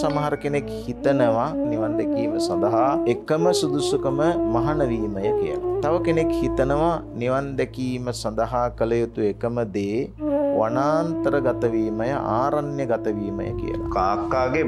සමහර කෙනෙක් හිතනවා නිවන් දැකීම සඳහා එකම සුදුසුකම මහණවීමය කියලා. තව කෙනෙක් හිතනවා නිවන් දැකීම සඳහා කළ යුතු එකම දේ වනාන්තරගත වීමය ආරණ්‍යගත වීමය කියලා. කාක්කාගේ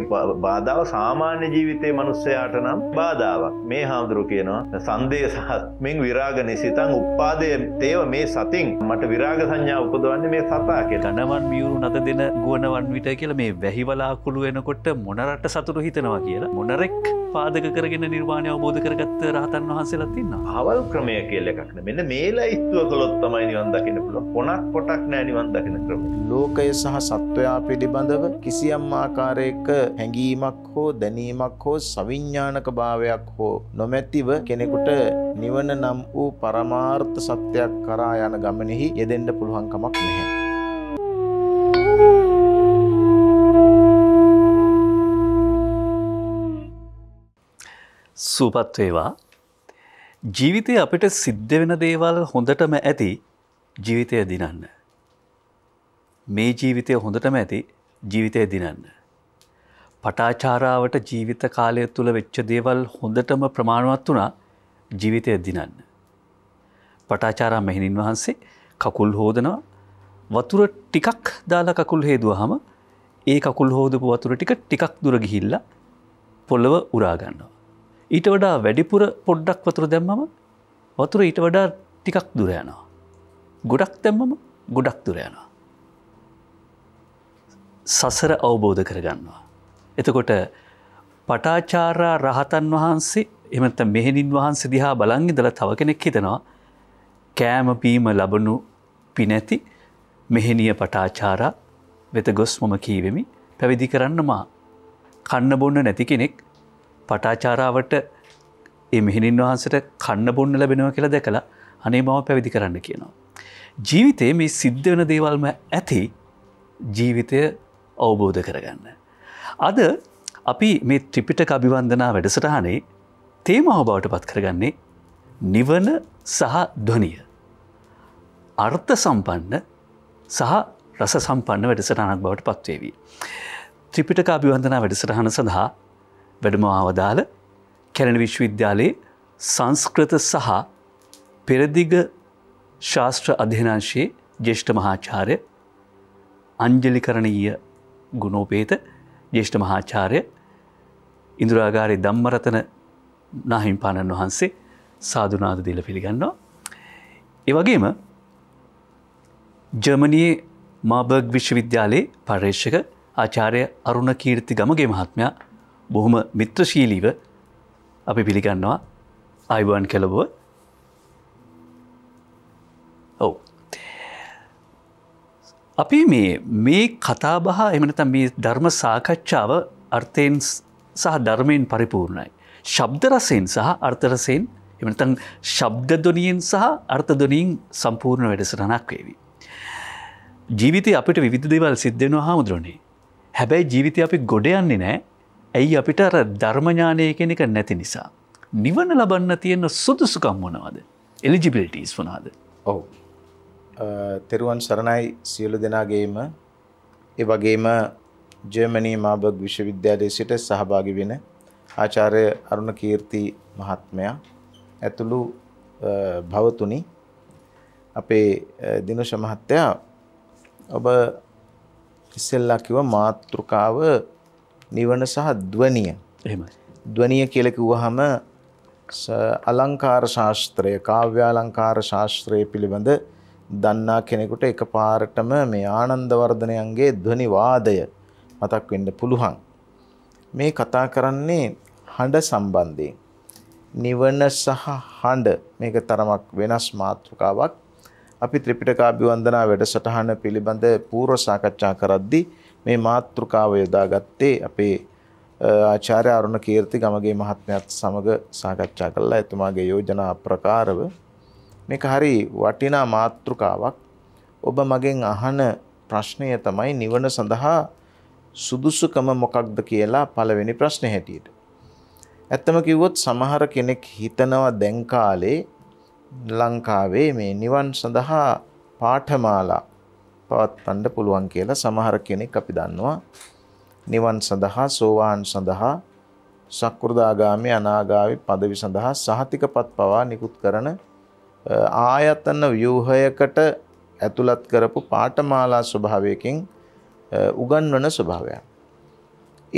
බාධාව සාමාන්‍ය ජීවිතයේ මනුස්සයාට නම් බාධාවක්. මේ හාමුදුරු කියනවා සංදේශාත්මෙන් විරාග නිසිතං උපාදය තේව මේ සතින් මට විරාග සංඥා උපදවන්නේ මේ සතා කියලා. ධනවන් මියුරු නද දෙන ගුවනවන් විට කියලා මේ වැහිවලාකුළු වෙනකොට මොනරට සතුරු හිතනවා කියලා. මොනරෙක් පාදක කරගෙන නිර්වාණය අවබෝධ කරගත්ත රහතන් වහන්සේලා තින්න අවල් ක්‍රමය කියල එකක්න මෙන්න මේලා ඉත්තුව කොළොත් තමයි නිවන්දකින පුළ පොනක් පොටක් නෑ නිවන්දකින ක්‍රම ලෝකය සහ සත්වයා පිළිබඳව කිසියම් ආකාරයක හැඟීමක් හෝ දැනීමක් හෝ සවිඤ්ඥානක භාවයක් හෝ නොමැතිව කෙනෙකුට නිවන නම් වූ පරමාර්ථ සත්‍යයක් කරා යන ගමනෙහි යෙදෙන්ඩ පුළුවන්කමක් නැහැ. සූපත්වේවා ජීවිතය අපිට සිද්ධ වෙන දේවල් හොඳටම ඇති ජීවිතය දිනන්න. මේ ජීවිතය හොඳටම ඇති ජීවිතය දිනන්න. පටාචාරාවට ජීවිත කාලය තුළ වෙච්ච දේවල් හොඳටම ප්‍රමාණවත් වනා ජීවිතය දිනන්න. පටාචාරා මෙහිණින් වහන්සේ කකුල් හෝදනවා වතුර ටිකක් දාලා කකුල් හේදුව හම ඒ කකුල් හෝදපු වතුර ටික ටිකක් දුරගිහිල්ල පොල්ලව උරාගන්නවා. ඊට වඩා වැඩිපුර පොඩ්ඩක් වතුර දැම්මම වතුර ඊට වඩා ටිකක් දුරයනවා. ගොඩක් දැම්මම ගොඩක් දුරයනවා. සසර අවබෝධ කරගන්නවා. එතකොට පටාචාරා රහතන් වහන්සේ එමත මෙහෙණින් වහන්සේ දිහා බලංගි දළ තව කෙනෙක් හිතනවා කෑම පීම ලබනු පිනැති මෙහෙනිය පටාචාරා වෙත ගොස් මොම කීවෙමි පැවිදි කරන්නමා කන්න බොන්න නැති කෙනෙක් පටාචාරාවට ඒ මෙහිණින් වහන්සට කන්න බොන්න ලැබෙනවා කියලා දැකලා අනේ මම පැවිදි කරන්න කියනවා. ජීවිතයේ මේ සිද්ධ වෙන දේවල්ම ඇති ජීවිතය අවබෝධ කරගන්න. අද අපි මේ ත්‍රිපිටක අභිවන්දනා වැඩසටහනේ තේමාව බවට පත් කරගන්නේ නිවන සහ ධනිය. අර්ථ සම්පන්න සහ රස සම්පන්න වැඩසටහනක් බවට පත්වේවී. ත්‍රිපිටක අභිවන්දනා වැඩසටහන සඳහා වැඩමආවදාල කැනන විශ්වවිද්‍යාලයේ සංස්කෘත සහ පෙරදිග ශාස්ත්‍ර අධ්‍යනංශයේ ජේෂ්ඨ මහාචාරය අංජලිකරණීය ගුණෝපේත ජේෂ්ඨ මහාචාරය ඉන්දුරාගාරය දම්මරතන නාහිම්පාණන් වහන්සේ සාධනාද දෙල පිළිගන්නවා. එවගේම ජර්මණයේ මාබර්ග් විශ්වවිද්‍යාලයේ පර්ේෂක ආචාරය අරුණ කීර්ති ගමගේ මහත්මයා බොහොම මිත්‍රශීලීව අපි පිළිගන්නවා අයිබන් කෙලබෝ ඔව අපි මේ මේ කතාබහ එමනත මේ ධර්ම සාකච්ඡාව අර්ථයෙන් සහ ධර්මයෙන් පරිපූර්ණයි. ශබ්දරසයෙන් සහ අර්ථරසයෙන් එමනතන් ශබ්දදොනියෙන් සහ අර්ථදොනින් සම්පූර්ණ වැඩසටනක් වේවි. ජීවිතය අපිට විධ දෙවල් සිද්ධෙනවා හාමුදුරනේ හැබැයි ජීවිතය අපි ගොඩයන්නේ නෑ ඇයි අපිට අර ධර්මඥානය කෙනෙක නැති නිසා. නිවන ලබන්න තියෙන සුදුසුකම් වනවාද. එලිජිබිලිටස් වනාද. ඔවු. තෙරුවන් සරණයි සියලු දෙනාගේම ඒ වගේම ජර්මනී මාබග් විශ්වවිද්‍යාලයේ සිට සහභාගි වෙන ආචාර්ය අරුණ කීර්ති මහත්මයා ඇතුළු භවතුනි අපේ දිනුෂ මහත්තයා ඔබ ඉස්සෙල්ලා කිව්ව මාතෘකාව නිවන සහ ධ්වනිය. එහෙමයි. ධ්වනිය කියලා කිව්වහම අලංකාර ශාස්ත්‍රය, කාව්‍යාලංකාර ශාස්ත්‍රය පිළිබඳ දන්නා කෙනෙකුට එකපාරටම මේ ආනන්ද වර්ධනයන්ගේ ධ්වනි වාදය මතක් වෙන්න පුළුවන්. මේ කතා කරන්නේ හඬ සම්බන්ධයෙන්. නිවන සහ හඬ මේක තරමක් වෙනස් මාතෘකාවක්. අපි ත්‍රිපිටකාභිවන්දනා වැඩසටහන පිළිබඳ පූර්ව සාකච්ඡා කරද්දී මේ මාතෘකාව යොදාගත්තේ අපේ ආචාර්ය අරුණ කීර්ති ගමගේ මහත්මයාත් සමග සාකච්ඡා කළා එතුමාගේ යෝජනා ප්‍රකාරව මේක හරි වටිනා මාතෘකාවක් ඔබ මගෙන් අහන ප්‍රශ්නය තමයි නිවන සඳහා සුදුසුකම මොකක්ද කියලා පළවෙනි ප්‍රශ්නේ හැටියට ඇත්තම කිව්වොත් සමහර කෙනෙක් හිතනවා දැන් කාලේ ලංකාවේ මේ නිවන් සඳහා පාඨමාලා පවත්වන්න පුළුවන් කියලා සමහර කෙනෙක් අපි දන්නවා නිවන් සඳහා සෝවාන් සඳහා සක්ෘදාගාමි අනාගාමි পদවි සඳහා සහතිකපත් පවා නිකුත් කරන ආයතන ව්‍යුහයකට ඇතුළත් කරපු පාඨමාලා ස්වභාවයකින් උගන්වන ස්වභාවයක්.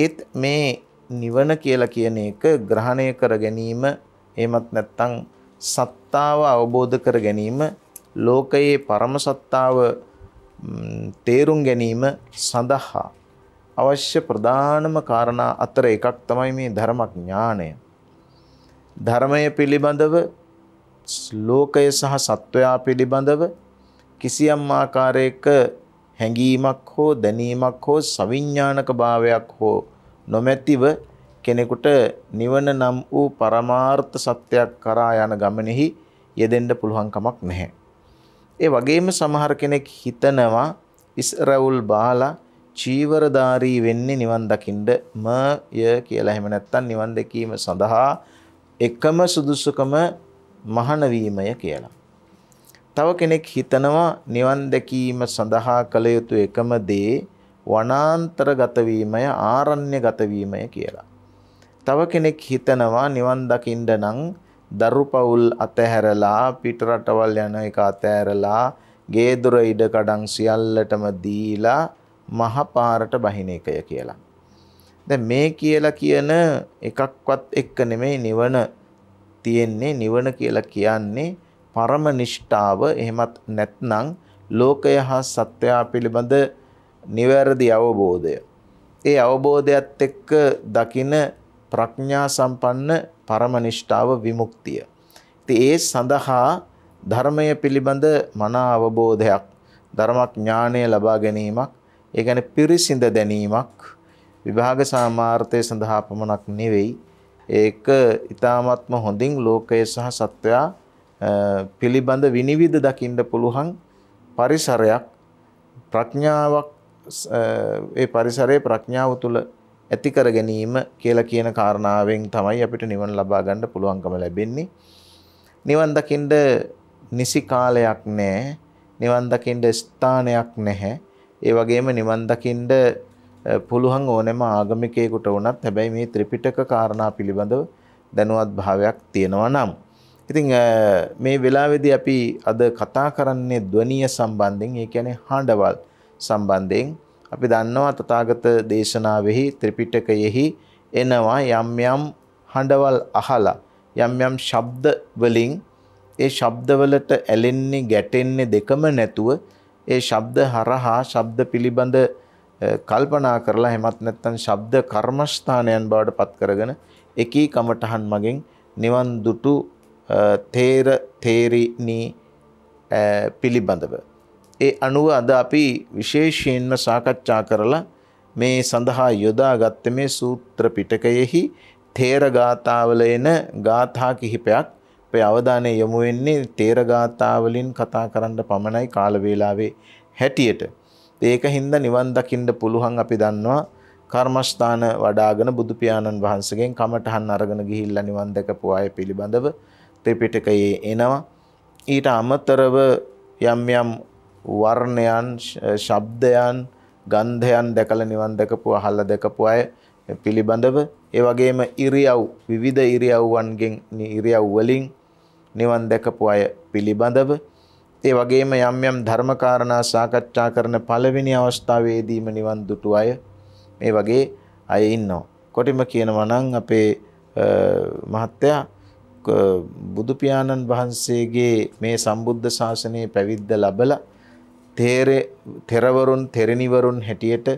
ඒත් මේ නිවන කියලා කියන එක ග්‍රහණය කර ගැනීම එහෙමත් නැත්නම් සත්තාව අවබෝධ කර ගැනීම ලෝකයේ පරම සත්තාව තේරුම් ගැනීම සඳහා අවශ්‍ය ප්‍රධානම කාරණා අතර එකක් තමයි මේ ධර්මඥානය. ධර්මය පිළිබඳව ලෝකය සහ සත්වයා පිළිබඳව කිසියම් ආකාරයක හැඟීමක් හෝ දැනීමක් හෝ සවිඥානක භාවයක් හෝ නොමැතිව කෙනෙකුට නිවන නම් වූ පරමාර්ථ සත්‍යයක් කරා යන ගමනෙහි යෙදෙන්න පුළුවන් කමක් නැහැ. ඒ වගේම සමහර කෙනෙක් හිතනවා ඉස්රවුල් බාලා චීවරධාරී වෙන්නේ නිවන් දකින්නම ය කියලා. එහෙම නැත්නම් නිවන් දැකීම සඳහා එකම සුදුසුකම මහාන වීමය කියලා. තව කෙනෙක් හිතනවා නිවන් දැකීම සඳහා කළ යුතු එකම දේ වනාන්තරගත වීමය ආරණ්‍යගත වීමය කියලා. තව කෙනෙක් හිතනවා නිවන් දකින්න නම් දරු පවුල් අතහැරලා පිට රටවල් යන එක අතහැරලා ගේ දොර ඉඩකඩම් සියල්ලටම දීලා මහ පාරට බහින එකය කියලා. දැන් මේ කියලා කියන එකක්වත් එක්ක නෙමෙයි නිවන තියෙන්නේ නිවන කියලා කියන්නේ පරම නිෂ්ඨාව එහෙමත් නැත්නම් ලෝකය හා සත්‍යය පිළිබඳ නිවැරදි අවබෝධය. ඒ අවබෝධයත් එක්ක දකින ප්‍රඥා සම්පන්න පරම නිෂ්ඨාව විමුක්තිය. ඉතින් ඒ සඳහා ධර්මය පිළිබඳ මන අවබෝධයක් ධර්මඥානය ලබා ගැනීමක් ඒ කියන්නේ පිරිසිඳ දැනීමක් විභාග සාමාර්ථය සඳහා පමණක් නෙවෙයි ඒක ඊ타මත්ම හොඳින් ලෝකය සහ සත්වයා පිළිබඳ විනිවිද දකින්න පුළුවන් පරිසරයක් ප්‍රඥාවක් ඒ පරිසරයේ ප්‍රඥාව තුළ ඇති කර ගැනීම කියලා කියන කාරණාවෙන් තමයි අපිට නිවන ලබා ගන්න පුළුවන්කම ලැබෙන්නේ. නිවන් දකින්න නිසි කාලයක් නැහැ. නිවන් දකින්න ස්ථානයක් නැහැ. ඒ වගේම නිවන් දකින්න පුළුවන් ඕනෑම ආගමිකයෙකුට වුණත් හැබැයි මේ ත්‍රිපිටක කාරණා පිළිබඳව දැනුවත් භාවයක් තියෙනවා නම් ඉතින් මේ වෙලාවේදී අපි අද කතා කරන්නේ ධ්වනීය සම්බන්ධයෙන් ඒ කියන්නේ හඬවල් සම්බන්ධයෙන් අපි දන්නවා තථාගත දේශනාවෙහි ත්‍රිපිටකයෙහි එනවා යම් යම් හඬවල් අහලා යම් යම් ශබ්ද වලින් ඒ ශබ්දවලට ඇලෙන්නේ ගැටෙන්නේ දෙකම නැතුව ඒ ශබ්ද හරහා ශබ්ද පිළිබඳ කල්පනා කරලා හැමත් නැත්නම් ශබ්ද කර්මස්ථානයන් බවට පත් කරගෙන එකී කමඨහන් මගෙන් නිවන් දුටු තේර තේරිණී පිළිබඳව ඒ අනුව අද අපි විශේෂයෙන්ම සාකච්ඡා කරලා මේ සඳහා යොදාගත්ත මේ සූත්‍ර පිටකයෙහි තේරගාථාවල එන ගාථා කිහිපයක් අපේ අවධානය යොමු වෙන්නේ තේරගාථාවලින් කතා කරන්න පමණයි කාල වේලාවේ හැටියට. ඒක හින්දා නිවන් දකින්න පුළුවන් අපි දන්නවා කර්මස්ථාන වඩාගෙන බුදු පියාණන් වහන්සේගෙන් කමඨහන් අරගෙන ගිහිල්ලා නිවන් දැකපු අය පිළිබඳව ත්‍රිපිටකයේ එනවා. ඊට අමතරව යම් යම් වර්ණයන් ශබ්දයන් ගන්ධයන් දැකලා නිවන් දැකපු අහලා දැකපු අය පිළිබඳව ඒ වගේම ඉරියව් විවිධ ඉරියව්වන්ගෙන් ඉරියව් වලින් නිවන් දැකපු අය පිළිබඳව ඒ වගේම යම් යම් ධර්මකාරණා සාකච්ඡා කරන පළවෙනි අවස්ථාවේදීම නිවන් දුටු අය මේ වගේ අය ඉන්නවා. කොටිම කියනවා නම් අපේ මහත්තයා බුදු පියාණන් වහන්සේගේ මේ සම්බුද්ධ ශාසනයේ පැවිද්ද ලැබලා තෙරවරුන් තෙරණිවරුන් හැටියට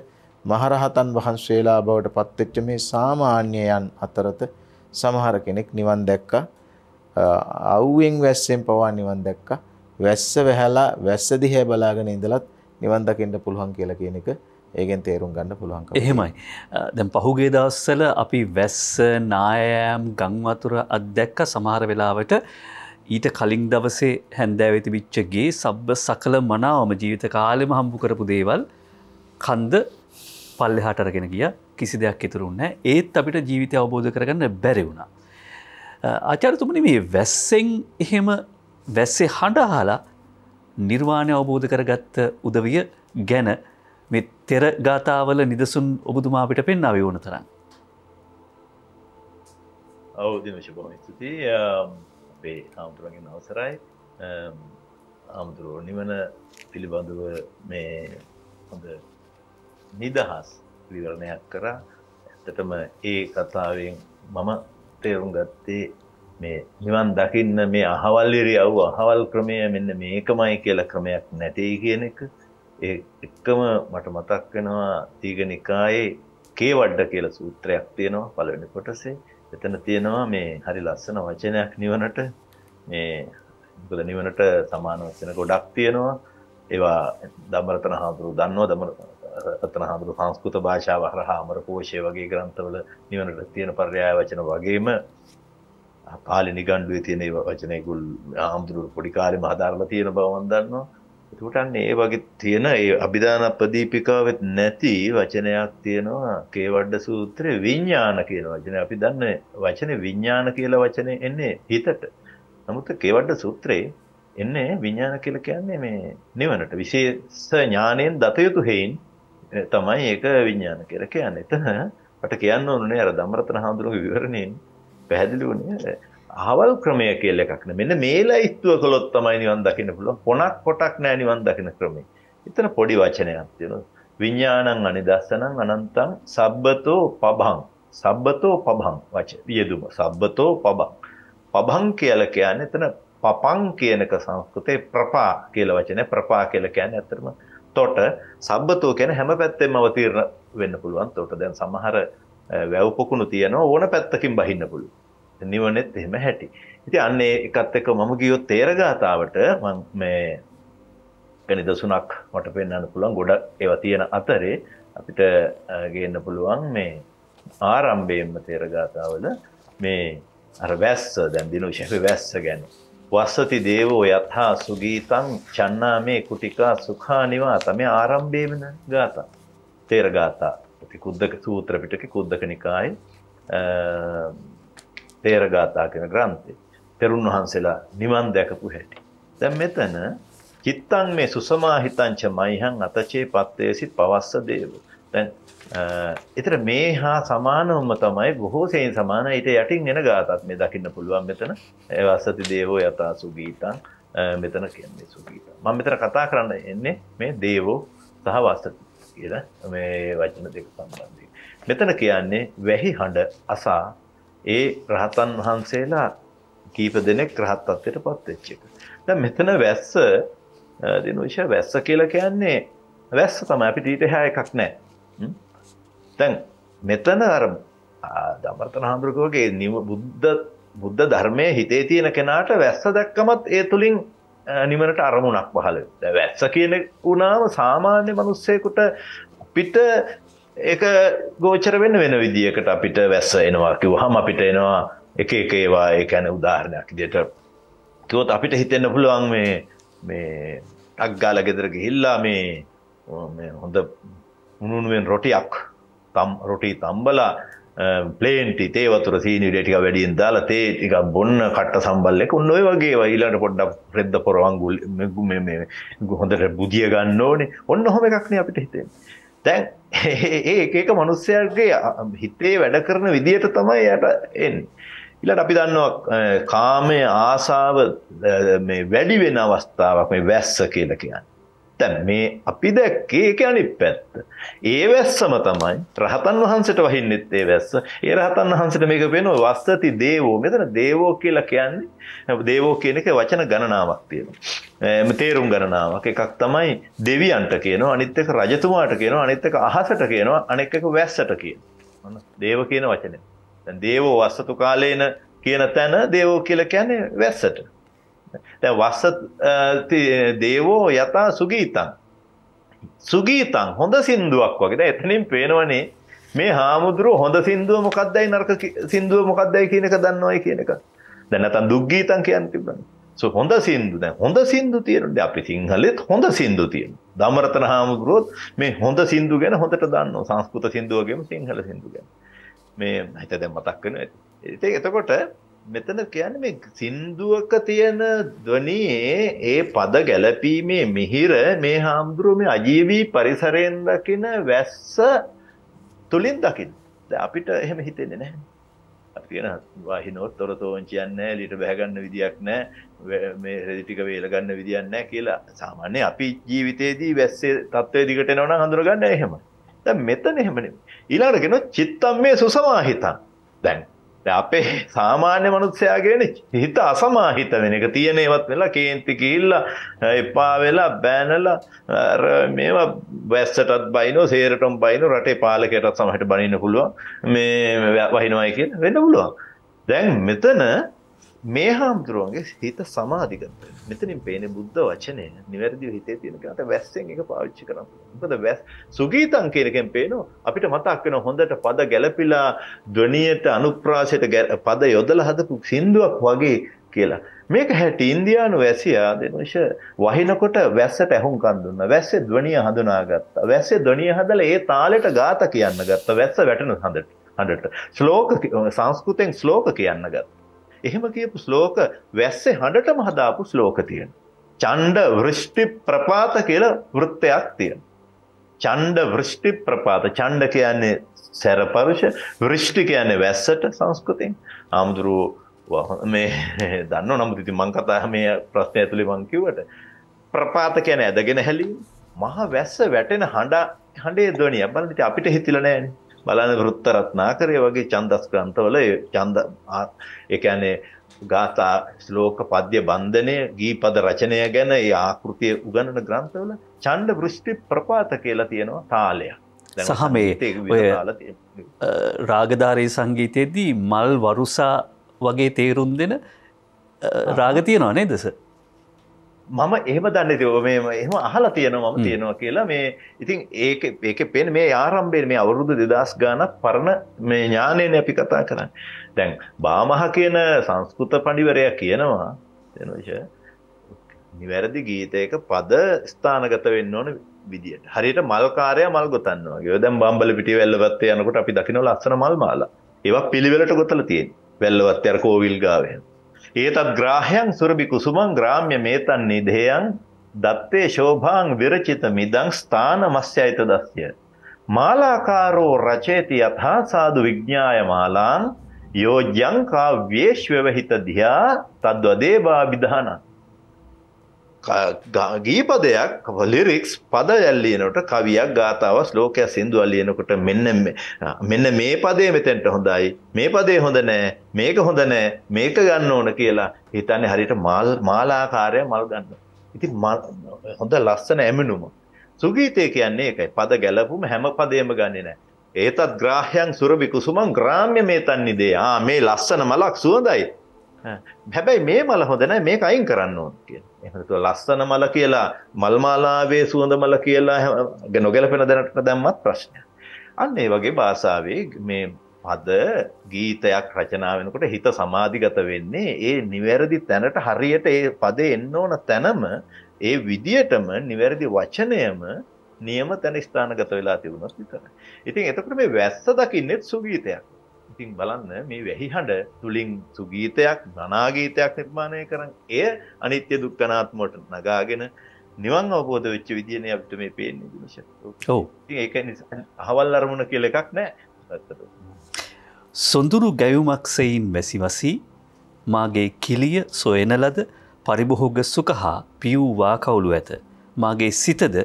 මහරහතන් වහන්සේලා බවට පත්වෙච්ච මේ සාමාන්‍යයන් අතරත සමහර කෙනෙක් නිවන් දැක්කා අවුවෙන් වැස්සෙන් පවා නිවන් දැක්කා වැස්ස වැහැලා වැස්ස දිහා බලාගෙන ඉඳලත් නිවන් දකින්න පුළුවන් කියලා කියන එක ඒකෙන් තේරුම් ගන්න පුළුවන්කම. එහෙමයි. දැන් පහුගිය දවස්වල අපි වැස්ස, නායෑම්, ගම් වතුර අත්දැක්ක සමහර වෙලාවට ඊට කලින් දවසේ හැන්දෑවෙති විච්චගේ සබ්බ සකල මනාවම ජීවිත කාලෙම හම්බු කරපු දේවල් කන්ද පල්ලෙ හටරගෙන ගිය කිසි දෙයක් ඉතුරුන්න ඒත් අපිට ජීවිතය අවබෝධ කරගන්න බැරිවුණා. ආචාරතුමනි මේ වැස්සෙන් එහෙම වැස්සේ හඬහලා නිර්වාණය අවබෝධ කරගත්ත උදවිය ගැන මේ තෙර ගාථාවල නිදසුන් ඔබතුමා අපිට පෙන්නාව ඕන තරන්. ඔවු දිනශ බොම ස්තුතියි අපේ හාමුදුරගෙන් අවසරයි හාමුදුරුව නිවන පිළිබඳව මේ හොඳ නිදහස් විවරණයක් කරා ඇත්තටම ඒ කතාවෙන් මම තේරුම් ගත්තේ මේ නිවන් දකින්න මේ අහවල්ලිරි අව් අහවල් ක්‍රමය මෙන්න මේකමයි කියලා ක්‍රමයක් නැටේ කියන එක ඒ එක්කම මට මතක් වෙනවා තීග නිකායේ කේවඩ්ඩ කියලා සූත්‍රයක් තියෙනවා පළවෙනි කොටසේ එතන තියෙනවා මේ හරි ලස්සන වචනයක් නිවනට මේ මොකද නිවනට සමාන වචන ගොඩක් තියෙනවා ඒවා ධම්මරතන හාමුදුරු දන්නවා ධම්මරතන හාමුදුරු සංස්කෘත භාෂාව හරහා අමරකෝෂය වගේ ග්‍රන්ථවල නිවනට තියෙන පర్యాయ වචන වගේම පාලි නිගණ්ඩුවේ තියෙන වචන ඒගොල්ලෝ හාමුදුරු පොඩි කාලෙම හදාarලා තියෙන බව මම දන්නවා තුටන්නේ ඒ වගේ තියෙන ඒ අභිධාන ප්‍රදීපිකාවෙත් නැති වචනයක් තියෙනවා කේවඩ්ඩ සූත්‍රයේ විඥාන කියන වචනේ අපි දන්නේ වචනේ විඥාන කියලා වචනේ එන්නේ හිතට. නමුත් කේවඩ්ඩ සූත්‍රයේ එන්නේ විඥාන කියලා කියන්නේ මේ නිවනට විශේෂ ඥාණයෙන් දත යුතු හේයින් තමයි ඒක විඥාන කියලා කියන්නේ. එතන අපට කියන්න ඕනේ අර ධම්මරතන හඳුනගේ විවරණයෙන් පැහැදිලි වුණේ අහවල් ක්‍රමය කියලා එකක් නෑ. මෙන්න මේ ලයිස්තුව කළොත් තමයි නිවන් දකින්න පුළුවන්. කොනක් කොටක් නෑ නිවන් දකින ක්‍රමේ. එතන පොඩි වචනයක් තියෙනවා. විඥානං අනිදස්සනං අනන්තං සබ්බතෝ පබං. සබ්බතෝ පබං වච වියදුම. සබ්බතෝ පබං. පබං කියලා කියන්නේ එතන පපං කියනක සංස්කෘතේ ප්‍රපා කියලා වචනේ ප්‍රපා කියලා කියන්නේ ඇත්තටම තොට සබ්බතෝ කියන හැම පැත්තෙම අවතීර්ණ වෙන්න පුළුවන්. තොට දැන් සමහර වැව් පොකුණු තියෙනවා ඕන පැත්තකින් බහින්න පුළුවන්. නිවනෙත් එහෙම හැටි. ඉතින් අන්න ඒ එකත් එක්ක මම ගියොත් තේරගතාවට මම මේ ගණිතසුණක් මට පෙන්වන්න පුළුවන් ගොඩ ඒවා තියෙන අතරේ අපිට ගේන්න පුළුවන් මේ ආරම්භයෙන්ම තේරගතාවල මේ අර වැස්ස දැන් දිනුෂේ වැස්ස ගැන වස්සති දේවෝ යත්හා සුගීතං චන්නා මේ කුටිකා සුඛා නිවාත මේ ආරම්භයේම ගාථා තේරගාථා ප්‍රතිකුද්දක සූත්‍ර පිටකේ කුද්දක නිකායේ තේරගාථා කියන ග්‍රන්ථය. තෙරුන් වහන්සේලා නිවන් දැකපු හැටි. දැන් මෙතන චිත්තං මේ සුසමාහිතංච මයිහං අතචේ පත්තේසි පවස්ස දේව. දැන් එතන මේ හා සමානවම තමයි බොහෝ සෙයින් සමාන ඊට යටින් එන ගාතත් මේ දකින්න පුළුවන් මෙතන. ඒ වස්සති දේවෝ යතා සුගීතං මෙතන කියන්නේ සුගීතං. මම මෙතන කතා කරන්න එන්නේ මේ දේවෝ සහ වස්සති කියලා මේ වචන දෙක සම්බන්ධයෙන්. මෙතන කියන්නේ වැහි හඬ අසා ඒ රහතන් වහන්සේලා කීප දෙනෙක් රහත්ත්වයට පත්වෙච්ච එක. දැන් මෙතන වැස්ස දිනෝෂ වැස්ස කියලා කියන්නේ වැස්ස තමයි අපිට ඊට එහා එකක් නැහැ. දැන් මෙතන අර දමර්තන හාමුදුරුවෝගේ නිව බුද්ධ බුද්ධ ධර්මයේ හිතේ තියෙන කෙනාට වැස්ස දැක්කමත් ඒ තුලින් නිවනට අරමුණක් පහළ වැස්ස කියන වුණාම සාමාන්‍ය මිනිස්සෙකුට අපිට ඒක ගෝචර වෙන්න වෙන විදිියකට අපිට වැස්ස එනවා කිව් හම අපිට එනවා එක එක ඒවා ඒ ඇන උදාහරණයක් දිට කිවොත් අපිට හිතෙන්න පුළුවන් මේ මේ අක්ගාල ගෙදර ගිහිල්ලා මේ හොඳ උනුනුවෙන් රොටියක් තම් රොටී තම්බලා පලේන්ටි තේ වතුර සීනි ඩටික වැඩියෙන් දාලා තේ ටික බොන්න කට සම්බල්ලෙක උන්නොය වගේ වයිලාට පොඩ්ඩක් රෙද්ද පොරවංගුල් හොඳට බුදිය ගන්න ඕනේ ඔන්න හොම එකක්නේ අපිට හිතේ දැන් ඒ එක මනුස්සයන්ගේ හිතේ වැඩ කරන විදිහට තමයි යට එන්නේ. ඊළඟ අපි දන්නවා කාමයේ ආසාව මේ වැඩි වෙන අවස්ථාවක් මේ වැස්ස කියලා කියන්නේ. දැන් මේ අපි දැක්කේ ඒක අනිත් පැත්ත. ඒ වැස්සම තමයි රහතන් වහන්සේට වහින්නෙත් ඒ වැස්ස. ඒ රහතන් වහන්සේට මේක වෙනවා වස්සති දේවෝ. මෙතන දේවෝ කියලා කියන්නේ දේවෝ කියන එක වචන ගණනාවක් තියෙනවා. තේරුම් ගණනාවක්. එකක් තමයි දෙවියන්ට කියනවා, අනිත් එක රජතුමාට කියනවා, අනිත් එක අහසට කියනවා, අනෙක් එක වැස්සට කියනවා. දේව කියන වචනේ. දැන් දේවෝ වස්සතු කාලේන කියන තැන දේවෝ කියලා කියන්නේ වැස්සට. දැන් වස්ස දේවෝ යතා සුගීතං සුගීතං හොඳ සින්දුවක් වගේ. දැන් එතනින් පේනවනේ මේ හාමුදුරුව හොඳ සින්දුව මොකක්දයි නරක සින්දුව මොකක්දයි කියන එක දන්නවයි කියන එක. දැන් නැත්නම් දුක්ගීතං කියන්නේ තිබුණා. සෝ හොඳ සින්දු දැන් හොඳ සින්දු තියෙනවා. දැන් අපි සිංහලෙත් හොඳ සින්දු තියෙනවා. දමරතන හාමුදුරුවොත් මේ හොඳ සින්දු ගැන හොඳට දන්නවා. සංස්කෘත සින්දු වගේම සිංහල සින්දු ගැන. මේ හිත දැන් මතක් වෙනවා. ඒක එතකොට මෙතන කියන්නේ මේ සින්දුවක තියෙන ධ්වනියේ ඒ පද ගැළපීමේ මිහිර මේ හාමුදුරුවෝ මේ අජීවී පරිසරයෙන් දකින වැස්ස තුලින් දකින්න. දැන් අපිට එහෙම හිතෙන්නේ නැහැ. අපි කියන වාහිනෝත් තොරතෝන් කියන්නේ ලීට බහ ගන්න විදියක් නැහැ. මේ රෙදි ටික වේල ගන්න විදියක් නැහැ කියලා සාමාන්‍ය අපි ජීවිතේදී වැස්සේ තත්ත්වයේ දිගට යනවා නම් හඳුනගන්නේ එහෙම. දැන් මෙතන එහෙම නෙමෙයි. ඊළඟට කියනවා චිත්තම් මේ සුසමාහිතං. දැන් අපේ සාමාන්‍ය මනුත්සයාගෙන හිත අසමාහිත වෙන එක තියෙන ඒවත් වෙලා කේන්ති කිහිල්ලා එපා වෙලා බෑනල මේවා වැස්සටත් බයිනෝ සේරටම් බයිනෝ රටේ පාලකයටත් සමහට බනින්න පුළුවන් මේ වහිනවායි කියන වෙන්න පුළුවන් දැන් මෙතන මේ හාමුදුරුවන්ගේ හිත සමාධිකත මෙතනින් පේන බුද්ධ වචනය නිවැරදි හිතේ තියෙනකට වැස්සෙන් එක පාවිච්චි කරම් උපද වැස් සුගීතන් කියනකෙන් පේනවා අපිට මතක් වෙන හොඳට පද ගැලපිලා දනියට අනුප්‍රාශයට පද යොදල හදපු සින්දුවක් වගේ කියලා මේක හැටි ඉන්දයානු වැසියා දෙනශ වහිනකොට වැස්සට ඇහුම් කන්දුන්න වැස්සේ දවනිය හඳුනාගත්ත වැස්සේ දොනිය හදල ඒ තාලෙට ගාත කියන්න ගත්ත වැස්ස වැටනු හඳට හඬට ශ්ලෝක සංස්කෘතෙන් ශ්ලෝක කියන්න ගත්ත එහෙම කියපු ශ්ලෝක වැස්සේ හඬටම හදාපු ශ්ලෝක තියෙන. ඡණ්ඩ වෘෂ්ටි ප්‍රපාත කියලා වෘත්තයක් තියෙන. ඡණ්ඩ වෘෂ්ටි ප්‍රපාත ඡණ්ඩ කියන්නේ සැරපරුෂ වෘෂ්ටි කියන්නේ වැස්සට සංස්කෘතෙන්. ආම්දුරුව මේ දන්නව නමුත් ඉතින් මං කතා මේ ප්‍රශ්නය ඇතුලේ මං කිව්වට ප්‍රපාත කියන්නේ ඇදගෙන හැලීම මහ වැස්ස වැටෙන හඬ හඬේ ධ්වනිය බලන්න ඉතින් අපිට හිතිලා නැහැ නේ. බලන්න වෘත්ත රත්නාකරය වගේ ඡන්දස් ග්‍රන්ථවල ඡන්ද ඒ කියන්නේ ගාථා ශ්ලෝක පද්‍ය බන්ධනය ගීපද රචනය ගැන ඒ ආකෘතිය උගන්වන ග්‍රන්ථවල ඡණ්ඩ වෘෂ්ටි ප්‍රපාත කියලා තියෙනවා තාලයක්. සහ මේ රාගධාරී සංගීතයේදී මල් වරුසා වගේ තේරුම් දෙන රාග තියෙනවා නේද සර්? මම එහෙම දන්න තිෝ මේ එහම අහලා තියනවා මම තියෙනවා කියලා මේ ඉතින් ඒක ඒක පෙන් මේ ආරම්භයෙන් මේ අවුරුදු දෙදස් ගානක් පරණ මේ ඥානයන අපි කතා කරන්න දැන් බාමහ කියන සංස්කෘත පඩිවරය කියනවා තනෂ නිවැරදි ගීතයක පද ස්ථානගත වෙන්න ඕන විදිට හරියට මල්කාරය මල් ගොතන්නවා යොදැම් බම්බල පිටි වැල්ලවත්ත යනකට අපි දකින ලස්සන මල් මාලා ඒවා පිළිවෙලට ගොතල තියෙන් වැල්ලවත්ත අර කෝවිල් ගාවෙන් ඒතත් ග්‍රාහයන් සුරභි කුසුමං ග්‍රාම්‍ය මේතන් නිදේයන් දත්තේ ශෝභාං විරචිත මිදං ස්ථාන මස්්‍යයිත දස්ය. මාලාකාරෝ රචේති යථා සාදු විඥ්ඥාය මාලාන් යෝජංකා වේශ්වවහිත දිහා තද්වදේවා විධානත්. ගීපදයක් ලිරික්ස් පද ඇල්ලියනට කවියක් ගාතාව ලෝකයක් සිින්දු අල්ලියනකොට මෙන්න මෙන්න මේ පදේ මෙතෙන්ට හොඳයි මේ පදේ හොඳ නෑ මේක හොඳ නෑ මේක ගන්න ඕන කියලා හිතන්නේ හරිට මල් මාලාකාරය මල් ගන්න ඉති හොඳ ලස්සන ඇමිනුම සුගීතය කියන්නේ එකයි පද ගැලපුම හැම පදේම ගන්නේ නෑ ඒතත් ග්‍රාහයන් සුරබි කුසුමන් ග්‍රාම්‍ය මේ තන්නේ දේ ආ මේ ලස්සන මලක් සුවඳයි හැබැයි මේ මල හොඳ නෑ මේක අයින් කරන්න ඕන කියන. එහෙම නැතුව ලස්සන මල කියලා මල් මාලාවේ සුවඳ මල කියලා නොගැලපෙන දැනට දැම්මත් ප්‍රශ්නයක්. අන්න ඒ වගේ භාෂාවේ මේ පද ගීතයක් රචනා වෙනකොට හිත සමාධිගත වෙන්නේ ඒ නිවැරදි තැනට හරියට ඒ පදේ එන්න ඕන තැනම ඒ විදියටම නිවැරදි වචනයම නියම තැන ස්ථානගත වෙලා තිබුණොත් විතරයි. ඉතින් එතකොට මේ වැස්ස දකින්නෙත් සුගීතයක්. ඉතින් බලන්න මේ වැහි හඬ තුළින් සුගීතයක් නනාගීතයක් නිර්මාණය කරන එය අනිත්‍ය දුක්කනාත්මට නගාගෙන නිවන් අවබෝධ වෙච්ච විදින අපට මේ පේන්නේ දිනිශ ඒක අහවල් අරමුණ කියල එකක් නෑ සොඳුරු ගැයුමක් සෙයින් වැසි වසී මාගේ කිලිය සොයන ලද පරිබොහොග සුක හා පියව්වා කවුලු ඇත මාගේ සිතද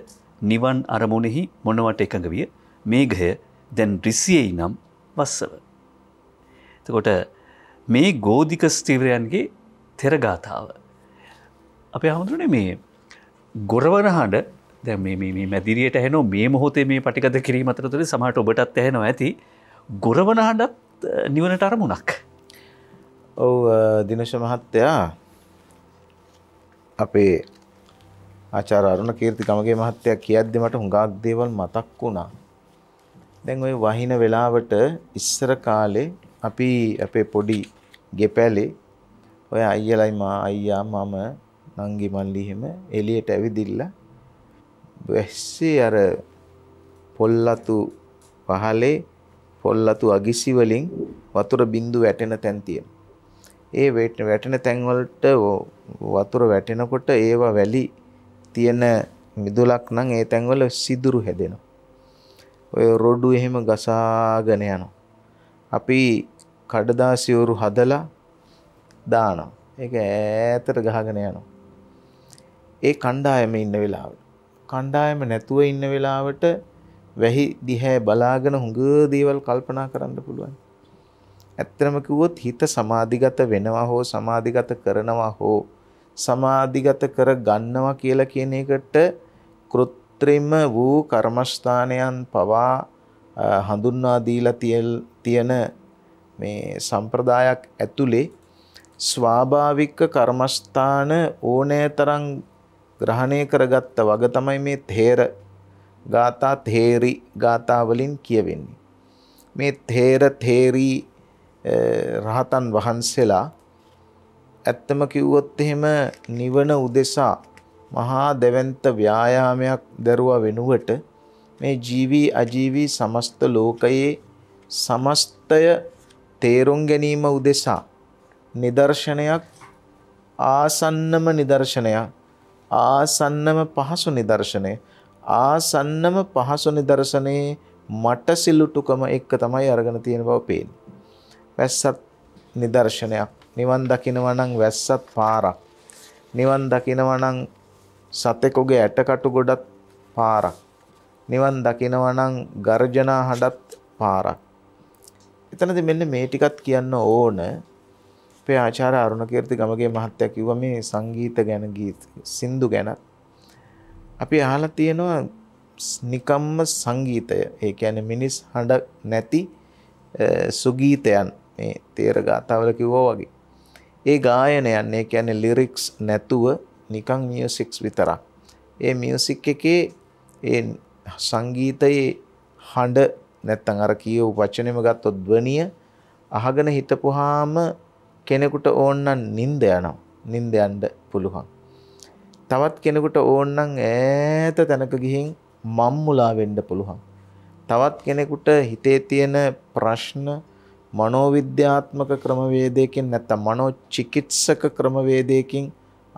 නිවන් අරමුණෙහි මොනවට එකඟ විය මේඝය දැන් රිසියෙයි නම් වස්සව තකොට මේ ගෝධික ස්තීවරයන්ගේ තෙරගාථාව. අපේ හමුදුරන මේ ගොරවන හඬ දැ මැදිරියට හැනෝ මේ මොහොතේ මේ පටිකද කිරීම අතරතුර සමහට ඔබටත් ඇහෙනවා ඇති ගොරවන හඬත් නිවනට අරමුණක්. ඔව දිනශ මහත්තයා අපේ ආචාරරුණ කීර්තිකමගේ මහත්තය කියද්දි මට හුඟක් දේවල් මතක් වුණා. දැන් ඔය වහින වෙලාවට ඉස්සර කාලේ අපි අපේ පොඩි ගෙපැලේ ඔය අයියලයි මා අයියා මම නංගි මල්ලි එහෙම එළියට ඇවිදිලා වැස්සේ අර පොල්ලතු පහලේ පොල්ලතු අගිසි වලින් වතුර බින්දු වැටෙන තැන් තියෙනවා. ඒ වැටෙන තැන් වලට වතුර වැටෙනකොට ඒවා වැලි තියෙන මිදුලක් නම් ඒ තැන් වල සිදුරු හැදෙනවා. ඔය රොඩු එහෙම ගසාගෙන යනවා. අපි කඩදාසිවරු හදලා දානවා. ඒක ඈතට ගහගෙන යනවා. ඒ කණ්ඩායම ඉන්න වෙලාවට. කණ්ඩායම නැතුව ඉන්න වෙලාවට වැහි දිහැ බලාගෙන හුඟ දේවල් කල්පනා කරන්න පුළුවන්. ඇත්තරම කිව්වොත් හිත සමාධිගත වෙනවා හෝ සමාධිගත කරනවා හෝ සමාධිගත කර ගන්නවා කියලා කියන එකට කෘත්‍රිම වූ කර්මස්ථානයන් පවා හඳුන්වා දීලා තියෙන මේ සම්ප්‍රදායක් ඇතුලේ ස්වාභාවික කර්මස්ථාන ඕනෑතරම් ග්‍රහණය කරගත්ත වග තමයි මේ තේර ගාථා තේරි ගාථා වලින් කියවෙන්නේ. මේ තේර තේරි රහතන් වහන්සේලා ඇත්තම කිව්වොත් එහෙම නිවන උදෙසා මහා දෙවන්ත ව්‍යායාමයක් දරුවා වෙනුවට මේ ජීවී අජීවී සමස්ත ලෝකයේ සමස්තය තේරුම් ගැනීම උදෙසා නිදර්ශනයක් ආසන්නම නිදර්ශනයක් ආසන්නම පහසු නිදර්ශනය ආසන්නම පහසු නිදර්ශනයේ මට සිලුටුකම එක්ක තමයි අරගෙන තියෙන බව පේන්නේ. වැස්සත් නිදර්ශනයක්. නිවන් දකිනවා නම් වැස්සත් පාරක්. නිවන් දකිනවා නම් සතෙකුගේ ඇටකටු ගොඩක් පාරක්. නිවන් දකිනවා නම් ගර්ජනා හඬත් පාරක්. එතනදී මෙන්න මේ ටිකත් කියන්න ඕන. අපේ ආචාර්ය අරුණකීර්ති ගමගේ මහත්තයා කිව්වා මේ සංගීත ගැන ගීත සින්දු ගැන. අපි අහලා තියෙනවා නිකම්ම සංගීතය. ඒ කියන්නේ මිනිස් හඬ නැති සුගීතයන් මේ තේර ගාතාවල කිව්වා වගේ. ඒ ගායනයන් ඒ කියන්නේ ලිරික්ස් නැතුව නිකන් මියුසික්ස් විතරක්. ඒ මියුසික් එකේ ඒ සංගීතයේ හඬ නැත්තම් අර කියව වචනෙම ගත්තොත් ධ්වනිය අහගෙන හිටපුවාම කෙනෙකුට ඕන්නම් නිින්ද යනවා. නිින්ද යන්න පුළුවන්. තවත් කෙනෙකුට ඕන්නම් ඈත තැනක ගිහින් මම්මුලා වෙන්න පුළුවන්. තවත් කෙනෙකුට හිතේ තියෙන ප්‍රශ්න මනෝවිද්‍යාත්මක ක්‍රමවේදයකින් නැත්නම් මනෝ චිකිත්සක ක්‍රමවේදයකින්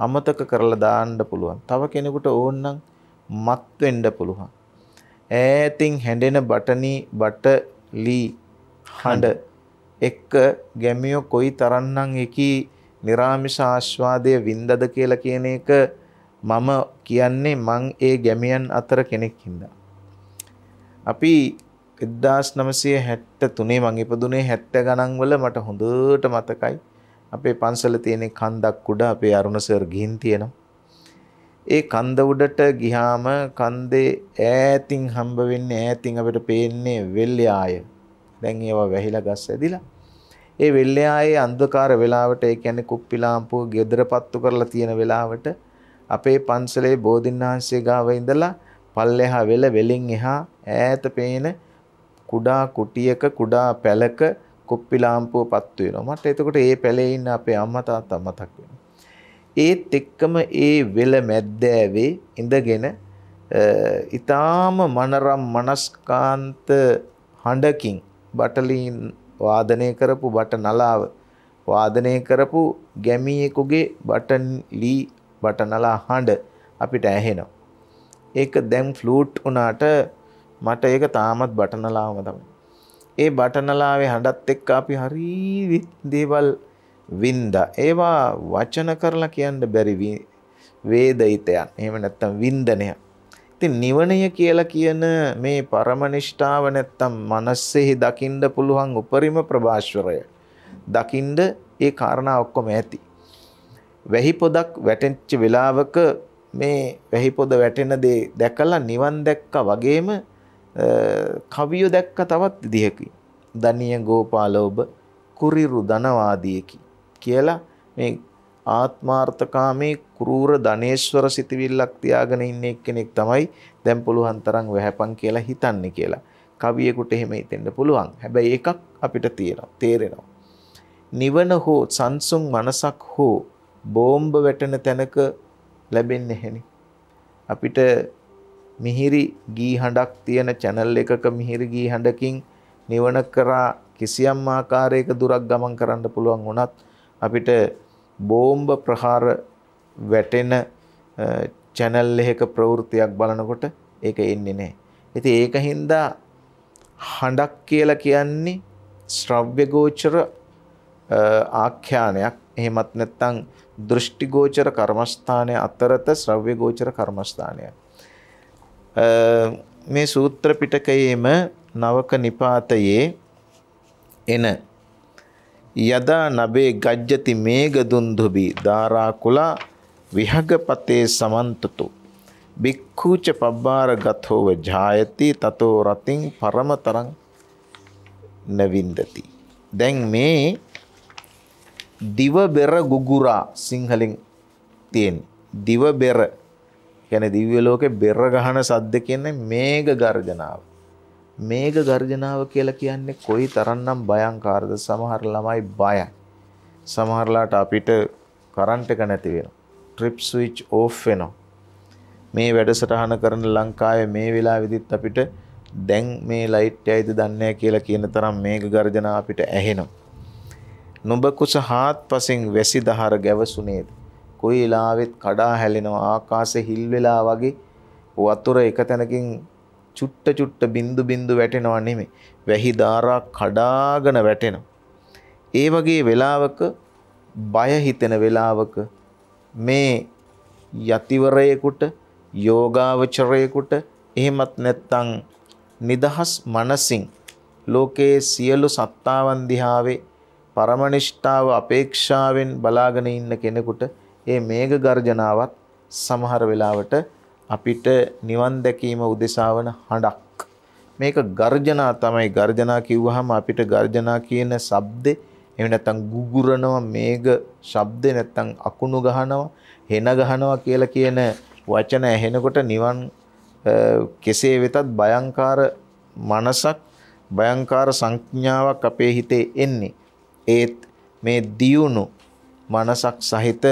අමතක කරලා දාන්න පුළුවන්. තව කෙනෙකුට ඕන්නම් මත් වෙන්න පුළුවන්. ඈතින් හැඬෙන බටනි බට ලී හඬ එක්ක ගැමියෝ කොයි තරන්නම් එකී නිරාමිෂ ආස්වාදය වින්දද කියලා කියන එක මම කියන්නේ මං ඒ ගැමියන් අතර කෙනෙක් හින්දා. අපි 1973 මං ඉපදුනේ 70 ගණන් වල මට හොඳට මතකයි. අපේ පන්සල තියෙන කන්දක් උඩ අපේ අරුණ සර් ගිහින් තියෙනවා. ඒ කන්ද උඩට ගිහාම කන්දේ ඈතින් හම්බ වෙන්නේ ඈතින් අපිට පේන්නේ වෙල්යාය. දැන් ඒවා වැහිලා ගස් ඇදිලා. ඒ වෙල්යායේ අන්ධකාර වෙලාවට ඒ කියන්නේ කුප්පි ලාම්පුව ගෙදර පත්තු කරලා තියෙන වෙලාවට අපේ පන්සලේ බෝධින්නාංශයේ ගාව ඉඳලා පල්ලෙහා වෙල වෙලින් එහා ඈත පේන කුඩා කුටියක කුඩා පැලක කුප්පි ලාම්පුව පත්තු වෙනවා. මට එතකොට ඒ පැලේ ඉන්න අපේ අම්මා තාත්තා මතක් වෙනවා. ඒත් එක්කම ඒ වෙල මැද්දෑවේ ඉඳගෙන ඊටාම මනරම් මනස්කාන්ත හඬකින් බටලින් වාදනය කරපු බට නලාව වාදනය කරපු ගැමියෙකුගේ බටන් ලී බටනලා හඬ අපිට ඇහෙනවා. ඒක දැන් ෆ්ලූට් වුණාට මට ඒක තාමත් බටනලාම තමයි. ඒ බටනලාවේ හඬත් එක්ක අපි හරි දේවල් වින්ද ඒවා වචන කරලා කියන්න බැරි වේදිතයන් එහෙම නැත්තම් වින්දනය ඉතින් නිවනය කියලා කියන මේ පරමනිෂ්ඨාව නැත්තම් මනසෙහි දකින්න පුළුවන් උපරිම ප්‍රභාස්වරය දකින්න ඒ කාරණා ඔක්කොම ඇති වැහි පොදක් වැටෙච්ච වෙලාවක මේ වැහි පොද වැටෙන දේ දැකලා නිවන් දැක්කා වගේම කවිය දැක්ක තවත් විදිහකින් දනිය ගෝපාලෝබ කුරිරු ධනවාදීකි කියලා මේ ආත්මාර්ථකාමී කෲර ධනේශ්වර සිතවිල්ලක් තියාගෙන ඉන්න එක්කෙනෙක් තමයි දැන් පුළුවන් තරම් වැහැපන් කියලා හිතන්නේ කියලා. කවියෙකුට එහෙම හිතෙන්න පුළුවන්. හැබැයි එකක් අපිට තියෙනවා තේරෙනවා. නිවන හෝ සංසුන් මනසක් හෝ බෝම්බ වැටෙන තැනක ලැබෙන්නේ නැහැ අපිට මිහිරි ගී හඬක් තියෙන channel එකක මිහිරි ගී හඬකින් නිවන කරා කිසියම් ආකාරයක දුරක් ගමන් කරන්න පුළුවන් වුණත් අපිට බෝම්බ ප්‍රහාර වැටෙන චැනල් එකක ප්‍රවෘත්තියක් බලනකොට ඒක එන්නේ නැහැ. ඉතින් ඒක හින්දා හඬක් කියලා කියන්නේ ශ්‍රව්‍ය ගෝචර ආඛ්‍යානයක්. එහෙමත් නැත්නම් දෘෂ්ටි ගෝචර කර්මස්ථානය අතරත ශ්‍රව්‍ය ගෝචර කර්මස්ථානයක්. මේ සූත්‍ර පිටකයේම නවක නිපාතයේ එන යදා නබේ ගජ්ජති මේග දුන්දුබි ධාරාකුලා විහගපතේ සමන්තතු භික්ඛූච පබ්බාර ගතෝව ජායති තතෝ රතින් පරමතරං නවින්දති දැන් මේ දිව බෙර ගුගුරා සිංහලෙන් තියෙන දිව බෙර කියන්නේ දිව්‍ය ලෝකේ බෙර ගහන සද්ද කියන්නේ මේඝ ගර්ජනාව මේක ගර්ජනාව කියලා කියන්නේ කොයි තරම්නම් භයංකාරද සමහර ළමයි බයයි. සමහරලාට අපිට කරන්ට් එක නැති වෙනවා. ට්‍රිප් ස්විච් ඕෆ් වෙනවා. මේ වැඩසටහන කරන ලංකාවේ මේ වෙලාවෙදිත් අපිට දැන් මේ ලයිට් ඇයිද දන්නේ කියලා කියන තරම් මේක ගර්ජනාව අපිට ඇහෙනවා. නුඹ කුස හාත්පසින් වැසි දහර ගැවසුනේද? කොයි වෙලාවෙත් කඩා හැලෙනවා ආකාශෙ හිල් වෙලා වගේ වතුර එක තැනකින් චුට්ට චුට්ට බින්දු බින්දු වැටෙනවා නෙමේ. වැහි ධාරා කඩාගෙන වැටෙනවා. ඒ වගේ වෙලාවක බය හිතෙන වෙලාවක මේ යතිවරයෙකුට යෝගාවචරයෙකුට එහෙමත් නැත්නම් නිදහස් මනසින් ලෝකයේ සියලු සත්තාවන් දිහාවේ පරමනිෂ්ඨාව අපේක්ෂාවෙන් බලාගෙන ඉන්න කෙනෙකුට ඒ මේඝ ගර්ජනාවත් සමහර වෙලාවට අපිට නිවන් දැකීම උදෙසා වන හඬක්. මේක ගර්ජනා තමයි ගර්ජනා කිව්වහම අපිට ගර්ජනා කියන ශබ්දේ එහෙම නැත්නම් ගුගුරනවා මේඝ ශබ්දේ නැත්නම් අකුණු ගහනවා හෙන ගහනවා කියලා කියන වචන ඇහෙනකොට නිවන් කෙසේ වෙතත් භයංකාර මනසක් භයංකාර සංඥාවක් අපේ හිතේ එන්නේ. ඒත් මේ දියුණු මනසක් සහිත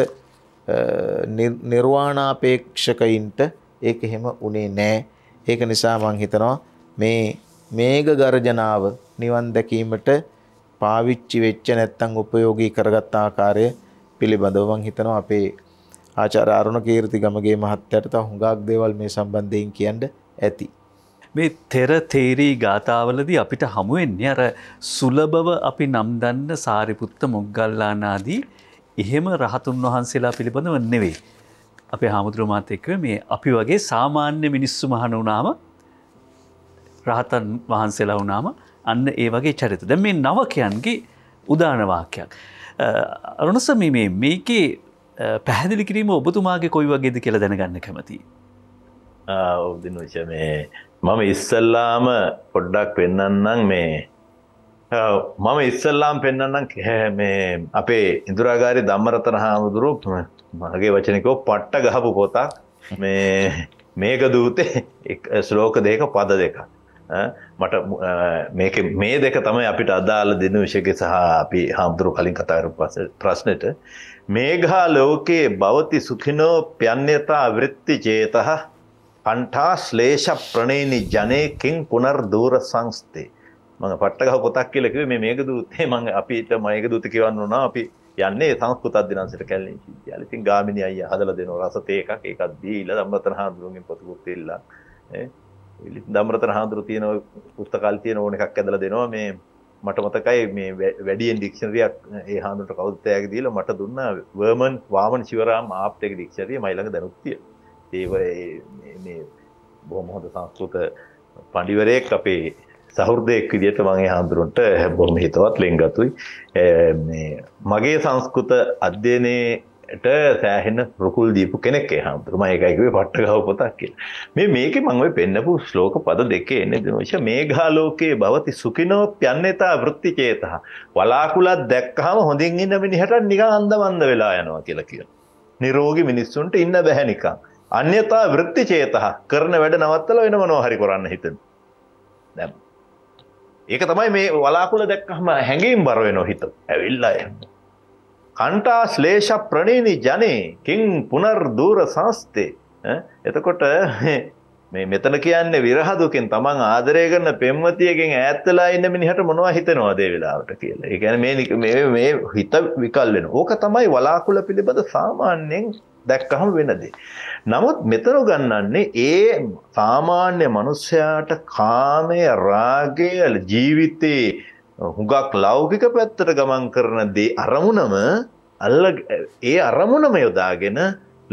නිර්වාණාපේක්ෂකයින්ට ඒක එහෙම උනේ නෑ. ඒක නිසා මම හිතනවා මේ මේඝ ගර්ජනාව නිවන් දැකීමට පාවිච්චි වෙච්ච නැත්නම් ප්‍රයෝගී කරගත් ආකාරය පිළිබඳව මම හිතනවා අපේ ආචාර්ය අරුණ කීර්ති ගමගේ මහත්තයාට තව හුඟක් දේවල් මේ සම්බන්ධයෙන් කියන්න ඇති. මේ තෙර තේරී ගාථාවලදී අපිට හමුවෙන්නේ අර සුලබව අපි නම් දන්න සාරිපුත්ත මොග්ගල්ලානාදී එහෙම රහතුන් වහන්සේලා පිළිබඳව නෙවෙයි. අපේ හාමුදුරුමාත එක්ක මේ අපි වගේ සාමාන්‍ය මිනිස්සු මහන වනාම රහතන් වහන්සේලා වනාම අන්න ඒ වගේ චරිත දැ මේ නවකයන්ගේ උදානවාකයක්. අරුණසම මේ මේකේ පැහැදිලි කිරීම ඔබතුමාගේ කොයි වගේද කියලා දැනගන්න කැමති. ඔබදිනුෂ මේ මම ඉස්සල්ලාම පොඩ්ඩක් වෙන්නන්නම් මේ මම ඉස්සල්ලාම් පෙන්න්නන්නම් මේ අපේ ඉදුරාගාරි දම්මරතන හාමුදුරුවක්ම මගේ වචනකෝ පට්ට ගහපු පොතක් මේ මේක දූතේ ශ්ලෝක දෙක පද දෙක මට මේක මේ දෙක තමයි අපිට අදාළ දෙන විෂක සහ අපි හාමුදුරු කලින් කතාරු පස ප්‍රශ්නයට මේඝා ලෝකයේ භවති සුඛිනෝ ප්‍යන්්‍යතා වෘත්ති චේතහ කණ්ඨා ශ්ලේෂ ප්‍රණේනි ජනේ කිං පුනර්දූර සංස්තේ මම පට්ටගහ පොතක් කියලා කිව්වේ මේ මේක දූතේ මම අපිට මේක දූත කියවන්න උනා අපි යන්නේ සංස්කෘත අධ්‍යනංශයට කැලණි විශ්වවිද්‍යාලෙ. ඉතින් ගාමිණී අයියා හදලා දෙනවා රස තේ එකක් ඒකත් දීලා ධම්මරතන හාමුදුරුවන්ගෙන් පොතකුත් දෙලා ඈ ධම්මරතන හාමුදුරුව තියෙන ඔය පුස්තකාලේ තියෙන ඕන එකක් ඇදලා දෙනවා මේ මට මතකයි මේ වැඩියෙන් ඩික්ෂනරියක් ඒ හාමුදුරට කවුරුත් එයාගේ දීලා මට දුන්නා වර්මන් වාමන් ශිවරාම ආප්ට් එක ඩික්ෂනරිය මයි ළඟ දැනුත් තියෙනවා. ඒ මේ බොහොම හොඳ සංස්කෘත පඬිවරයෙක් අපේ සහෘදයෙක් විදිහට මගේ හාමුදුරන්ට බොහොම හිතවත් ලෙන්ගතුයි. මගේ සංස්කෘත අධ්‍යයනයට සෑහෙන ප්‍රකුල් දීපු කෙනෙක් හාමුදුරම ඒකයිකවේ පට්ටගව පොතක් කියල. මේ මේක මංව පෙන්න්නපු ශ්ලෝක පද දෙකේ නෙදමශ මේ ගාලෝකයේ බවති සුකිනෝ ප්‍යන්නෙතා වෘත්ති චේතහ. වලාකුලත් දැක්කහම හොඳින් ඉන්න මිනිහට නිගා අන්දවන්ද වෙලා යනවා කියලා කිය. නිරෝගි මිනිස්සුන්ට ඉන්න බැහැනිකා. අන්‍යතා වෘත්ති චේතහ කරන වැඩ නවත්තල වෙන මනෝ හරි කරන්න හිතන. දැම්. ඒක තමයි මේ වලාකුල දැක්කහම හැඟීම් බර වෙනවා හිත. ඇවිල්ලා යනවා. කණ්ඨා ශ්ලේෂ ප්‍රණීනි ජනේ කිං පුනර්දූර සංස්තේ. එතකොට මේ මෙතන කියන්නේ විරහ දුකෙන් තමන් ආදරය කරන පෙම්වතියකින් ඈත් වෙලා ඉන්න මිනිහට මොනවා හිතෙනවද ඒ වෙලාවට කියලා. ඒ කියන්නේ මේ මේ මේ හිත විකල් වෙන. ඕක තමයි වලාකුළු පිළිබඳ සාමාන්‍යයෙන් දැක්කහම වෙන දේ. නමුත් මෙතන ගන්නන්නේ ඒ සාමාන්‍ය මිනිස්යාට කාමය, රාගය ජීවිතේ හුඟක් ලෞකික පැත්තට ගමන් කරන දේ අරමුණම අල්ල ඒ අරමුණම යොදාගෙන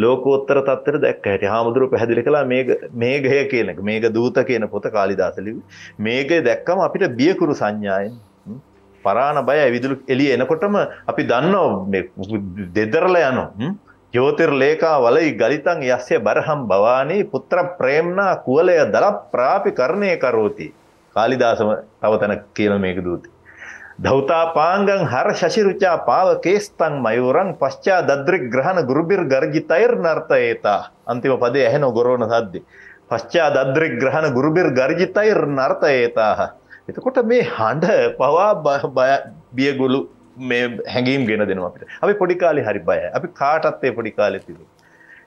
ලෝකෝත්තර තත්ත්වයට දැක්ක හැටි හාමුදුරු පැහැදිලි කළා මේ ගය කියන එක මේක දූත කියන පොත කාලිදාසලිවි මේක දැක්කම අපිට බියකුරු සංඥායෙන් පරාණ බය ඇවිදුලු එළිය එනකොටම අපි දන්නෝ දෙදරල යනවා ජෝතිර් ලේකා වලයි ගලිතන් යස්ය බරහම් බවානී පුත්‍ර ප්‍රේම්නා කුවලය දල ප්‍රාපි කරණය කරෝති කාලිදාසම තවතන කියන මේක දූති ධෞතාපාංගං හර ශශිරුචා පාව කේස්තං මයුරං පශ්චා දද්‍රික් ග්‍රහණ ගුරුබිර් ගර්ජිතෛර් නර්තයේතා අන්තිම පදේ ඇහෙන ගොරෝණ සද්දි. පශ්චා දද්‍රික් ග්‍රහණ ගුරුබිර් ගර්ජිතෛර් නර්තයේතාහ. එතකොට මේ හඬ පවා බියගුලු මේ හැඟීම් ගෙන දෙනවා අපිට. අපි පොඩි කාලේ හරි බයයි. අපි කාටත් ඒ පොඩි කාලේ තිබුණා.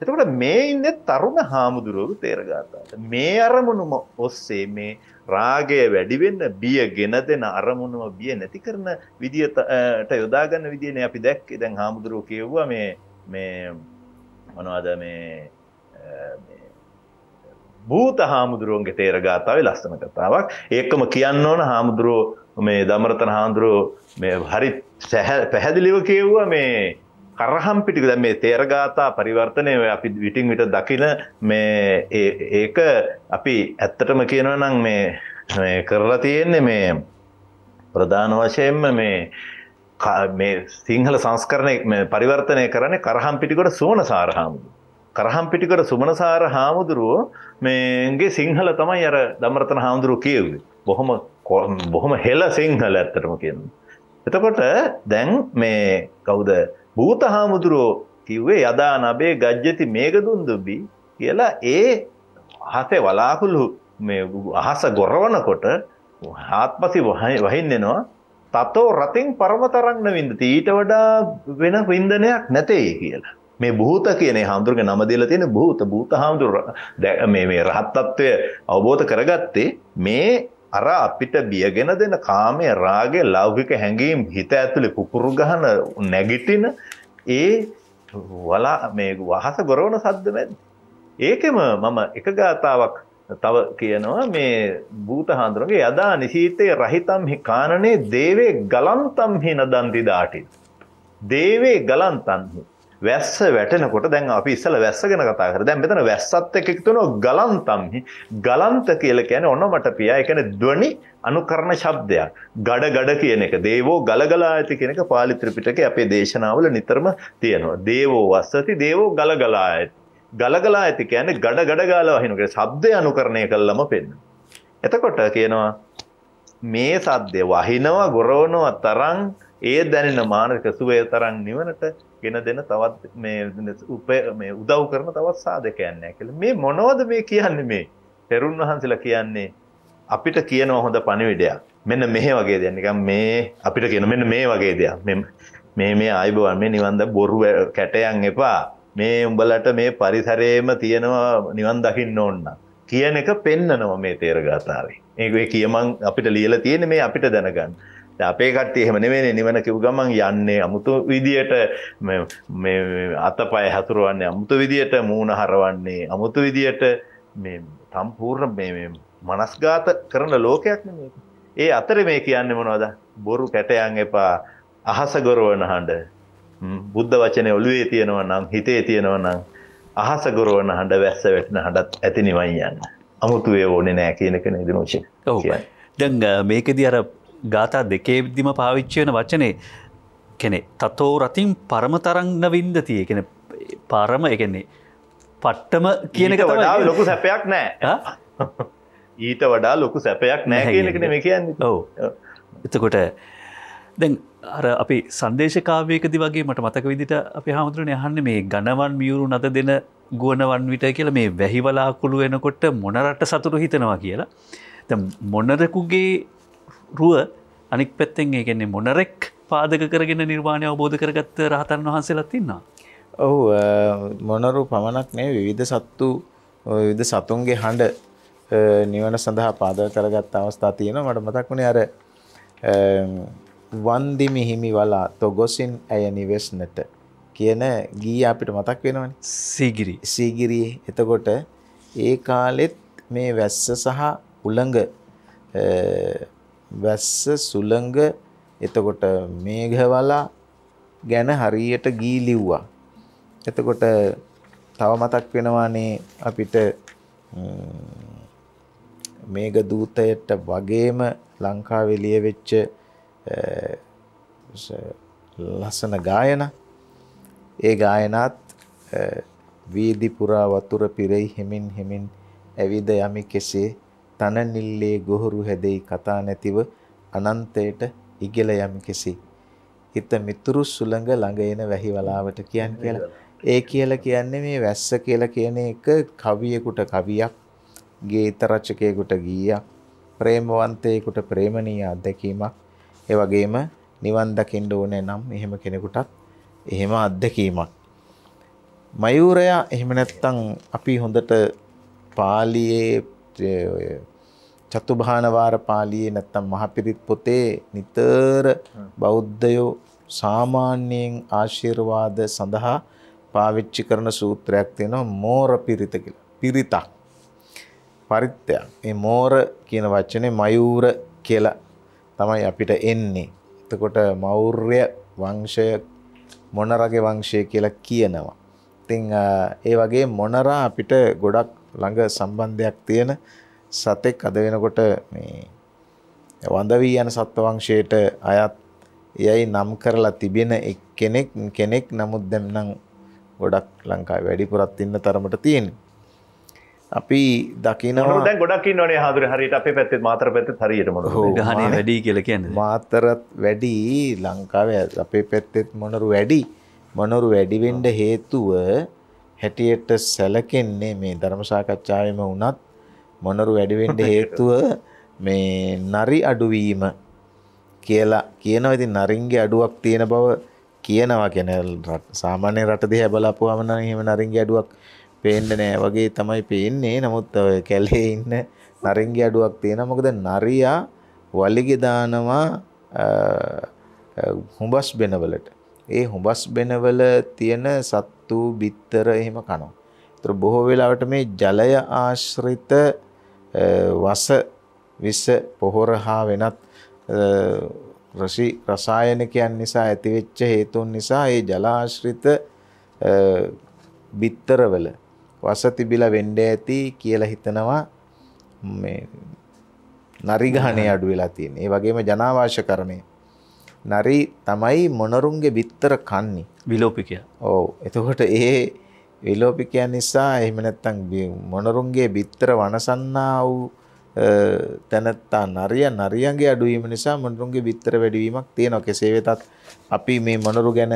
එතකොට මේ ඉන්නේ තරුණ හාමුදුරුවෝ තේරගාතාවට. මේ අරමුණම ඔස්සේ මේ රාගය වැඩි වෙන්න බිය ගෙන දෙන අරමුණුව බිය නැති කරන විදියට යොදාගන්න විදිනේ අපි දැක්කේ දැන් හාමුදුරුවෝ කියවුවා මේ මේ මොනවද මේ භූත හාමුදුරුවන්ගේ තේරගාතාවේ ලස්සන කතාවක් ඒකම කියන්න ඕන හාමුදුරුවෝ මේ දමරතන හාමුදුරුවෝ මේ හරි පැහැදිලිව කියව්වා මේ කරහම් පිටික ද මේ තේරගාතා පරිවර්තනය අපි විටින් විට දකින මේ ඒක අපි ඇත්තටම කියනව නම් මේ කරලා තියෙන්නේ මේ ප්‍රධාන වශයෙන්ම මේ මේ සිංහල සංස්කරණය පරිවර්තනය කරන කරහම් පිටිකොට සුවන සාරහාමුදුරු. කරහම් පිටිකට සුමනසාර හාමුදුරුවෝ මේගේ සිංහල තමයි අර දමරතන හාමුදුරුව කියව්වේ. බොහොම බොහොම හෙල සිංහල ඇත්තටම කියන්න. එතකොට දැන් මේ කවුද භූත හාමුදුරුවෝ කිව්වේ යදා නබේ ගජ්ජති මේක දුන්දුබි කියලා ඒ අහසේ වලාකුළු මේ අහස ගොරවනකොට ආත්මසි වහින්නෙනවා තතෝ රතින් පරමතරන්න විඳති ඊට වඩා වෙන වින්දනයක් නැතේ කියලා. මේ භූත කියනේ හාමුදුරුගේ නම දීලා තියෙන භූත භූත හාමුදුර මේ මේ රහත්ත්වය අවබෝධ කරගත්තේ මේ අර අපිට බියගෙන දෙන කාමය රාගේ ලෞකික හැඟීම් හිත ඇතුළි පුපුරු ගහන නැගිටින ඒ වලා මේ වහස ගොරවන සද්ද මැද. ඒකෙම මම එක ගාතාවක් තව කියනවා මේ භූත හාන්දුරගේ යදා නිශීතයේ රහිතම් හි කාණනේ දේවේ ගලන්තම් හි නදන්ති දාටි. දේවේ ගලන්තන්හි වැස්ස වැටෙනකොට දැන් අපි ඉස්සල වැස්ස ගැන කතා කර දැන් මෙතන වැස්සත් එක්ක එකතු වෙනවා ගලන්තම්හි ගලන්ත කියලා කියන්නේ ඔන්න මට පියා ඒ කියන්නේ ධ්වනි අනුකරණ ශබ්දයක් ගඩ ගඩ කියන එක දේවෝ ගලගලා ඇති කියන එක පාලි ත්‍රිපිටකයේ අපේ දේශනාවල නිතරම තියෙනවා දේවෝ වස්සති දේවෝ ගලගලා ඇති ගලගලා ඇති කියන්නේ ගඩ ගඩ ගාලා වහින කියන ශබ්දය අනුකරණය කළාම පෙන්න එතකොට කියනවා මේ සද්දේ වහිනවා ගොරවනවා තරම් ඒ දැනෙන මානසික සුවය තරම් නිවනට ගෙන දෙන තවත් මේ උප මේ උදව් කරන තවත් සාධකයන් නැහැ කියලා. මේ මොනවද මේ කියන්නේ මේ? තෙරුන් වහන්සේලා කියන්නේ අපිට කියන හොඳ පණිවිඩයක්. මෙන්න මෙහෙ වගේ දෙයක්. නිකන් මේ අපිට කියන මෙන්න මේ වගේ දෙයක්. මේ මේ ආයිබවන් මේ නිවන් ද බොරු කැටයන් එපා. මේ උඹලට මේ පරිසරයේම තියෙනවා නිවන් දකින්න ඕන. කියන එක පෙන්නනවා මේ තේරගතාවේ. ඒක කියමන් අපිට ලියලා තියෙන්නේ මේ අපිට දැනගන්න. අපේ කට්ටේ එහෙම නෙවෙනේ නිවන කිව් ගමන් යන්නේ අමුතු විදියට අතපය හතුරුවන්නේ අමුතු විදියට මූුණ හරවන්නේ අමුතු විදියට තම්පූර්ණ මනස්ගාත කරන ලෝකයක් නෙමේ. ඒ අතර මේ කියන්න මොනවද බොරු කැටයන් එපා අහස ගොරුවන හඬ බුද්ධ වචනය ඔළුවේ තියෙනව නම් හිතේ තියෙනව නම් අහස ගොරුවන හඬ වැස්ස වෙටන හඬත් ඇතිනිවයි යන්න අමුතුවේ ඕනෙ නෑ කියනක නිදිනෝෂ දැන් මේකෙදි අර ගාථ දෙකේදිම පාවිච්චයන වචනය කෙනෙ තතෝ රතින් පරම තරන්න වින්දතිය කෙන පරම එකන්නේ පට්ටම කියන එක වඩා ලොකු සැපයක් නෑ ඊට වඩා ලොකු සැපයක් නෑ කියලකන මේ කියන්න ඔව එතකොට දැන් අර අපි සන්දේශකාවයකදි වගේ මට මතක විදිට අපි හාමුදුරන යහන්න මේ ගණවන් මියුරු නද දෙන ගුවනවන් විට කියල මේ වැහිවලාකුළු වෙනකොට මොනරට සතුරු හිතනවා කියලා මොනරකුගේ රුව අනික් පැත්තෙන් ඒගන්නේ මොනරෙක් පාදක කරගෙන නිර්වාණය අවබෝධ කරගත්ත රහතන් වහන්සේලත් ඉන්නවා. ඔහු මොනරු පමණක් මේ විවිධ සත්තු විවිධ සතුන්ගේ හඬ නිවන සඳහා පාදක කරගත් අවස්ථා තියෙනවා මට මතක් වුණේ අර වන්දි මිහිමි වලා තොගොසින් ඇය නිවෙස්නට කියන ගී අපිට මතක් වෙනවනේ. සීගිරි. සීගිරි. එතකොට ඒ කාලෙත් මේ වැස්ස සහ උලඟ වැස්ස සුළඟ එතකොට මේඝවලා ගැන හරියට ගී ලිව්වා. එතකොට තව මතක් වෙනවානේ අපිට මේග දූතයට වගේම ලංකාවේ ලියවෙච්ච ලස්සන ගායන ඒ ගායනත් වීදි පුරා වතුර පිරෙයි හෙමින් හෙමින් ඇවිද යමි කෙසේ තනනිල්ලේ ගොහරු හැදෙයි කතා නැතිව අනන්තයට ඉගල යම් කෙසේ. හිත මිතුරු සුළඟ ළඟ එන වැහි වලාවට කියන් කියලා. ඒ කියලා කියන්නේ මේ වැස්ස කියලා කියන එක කවියෙකුට කවියක්, ගීත රචකයෙකුට ගීයක්, ප්‍රේමවන්තයෙකුට ප්‍රේමණීය අත්දැකීමක්. ඒ වගේම නිවන් දකින්න ඕනේ නම් එහෙම කෙනෙකුටත් එහෙම අත්දැකීමක්. මයූරයා එහෙම නැත්තම් අපි හොඳට පාලියේ චතුභාන වාර පාළියේ නැත්තම් මහපිරිත් පොතේ නිතර බෞද්ධයෝ සාමාන්‍යයෙන් ආශිර්වාද සඳහා පාවිච්චි කරන සූත්‍රයක් තියෙනවා මෝර පිරිත කියලා. පිරිතක්. පරිත්‍යක්. මේ මෝර කියන වචනේ මයූර කියලා තමයි අපිට එන්නේ. එතකොට මෞර්ය වංශය මොනරගේ වංශය කියලා කියනවා. ඉතින් ඒ වගේ මොනරා අපිට ගොඩක් ළඟ සම්බන්ධයක් තියෙන සතෙක් අද වෙනකොට මේ වඳවී යන සත්වවංශයට අයත් එයයි නම් කරලා තිබෙන එක් කෙනෙක් කෙනෙක් නමුත් දැන් නම් ගොඩක් ලංකාවේ වැඩිපුරත් ඉන්න තරමට තියෙනවා. අපි දකිනවා දැන් ගොඩක් ඉන්නවනේ හාදුර හරියට අපේ පැත්තේ මාතර පැත්තේ හරියට මොන ගහනේ වැඩි කියලා කියන්නේ මාතරත් වැඩි ලංකාවේ අපේ පැත්තෙත් මොනරු වැඩි මොනරු වැඩි වෙන්න හේතුව හැටියට සැලකෙන්නේ මේ ධර්ම සාකච්ඡාවෙම වුණත් මොනරු වැඩිවෙන්ඩ හේතුව මේ නරි අඩුවීම කියලා කියනව ඉති නරින්ගේ අඩුවක් තියෙන බව කියනවා කෙන සාමාන්‍ය රට දිහ බලපුහමන හෙම නරින්ගේ අඩුවක් පේන්ඩ නෑ වගේ තමයි පේන්නේ නමුත් කැලේ ඉන්න නරින්ගේ අඩුවක් තියෙන මොකද නරයා වලිගෙදානවා හුඹස් බෙනවලට ඒ හුඹස් බෙනවල තියෙන සත්තු බිත්තර එහෙම කනවා. තුර බොහෝ වෙලාවට මේ ජලය ආශ්‍රිත වස විස පොහොර හා වෙනත් රසි රසායනකයන් නිසා ඇතිවෙච්ච හේතුන් නිසා ඒ ජලාශ්‍රිත බිත්තරවල වස තිබිලා වෙන්ඩ ඇති කියලා හිතනවා නරිගහනය අඩු වෙලා තියෙන ඒ වගේම ජනාවාශ කරණය නරි තමයි මොනරුන්ගේ බිත්තර කන්නේ විලෝපිකය ඕ එතකොට ඒ විලෝපිකයන් නිසා එහෙම නැත්නම් මොනරුන්ගේ බිත්තර වනසන්නා වූ තැනත්තා නරිය නරියන්ගේ අඩු වීම නිසා මොනරුන්ගේ බිත්තර වැඩි වීමක් තියෙනවා. කෙසේ වෙතත් අපි මේ මොනරු ගැන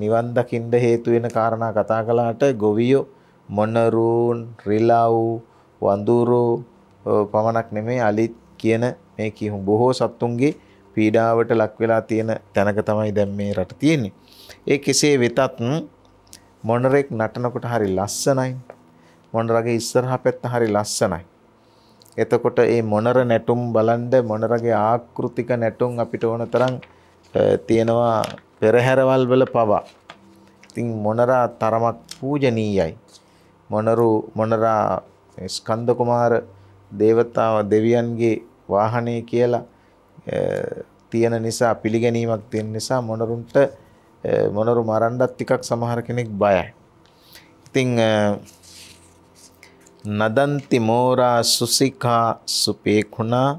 නිවන් දකින්න හේතු වෙන කාරණා කතා කළාට ගොවියෝ මොනරුන් රිලව් වඳුරු පමණක් නෙමෙයි අලිත් කියන මේ කිහු බොහෝ සත්තුන්ගේ පීඩාවට ලක් වෙලා තියෙන තැනක තමයි දැන් මේ රට තියෙන්නේ. ඒ කෙසේ වෙතත් මොනරෙක් නටනකොට හරි ලස්සනයි. මොනරගේ ඉස්සරහා පැත්ත හරි ලස්සනයි. එතකොට මේ මොනර නැටුම් බලන්ද මොනරගේ ආකෘතික නැටුම් අපිට ඕන තරම් තියෙනවා පෙරහැරවල් වල පවා. ඉතින් මොනරා තරමක් පූජනීයයි. මොනරු මොනරා ස්කන්ධ කුමාර දේවතාව දෙවියන්ගේ වාහනේ කියලා තියෙන නිසා පිළිගැනීමක් තියෙන නිසා මොනරුන්ට මොනරු මරණ්ඩත් ටිකක් සමහර කෙනෙක් බයයි. ඉතිං නදන්ති මෝරා සුසිකා සුපේකුණා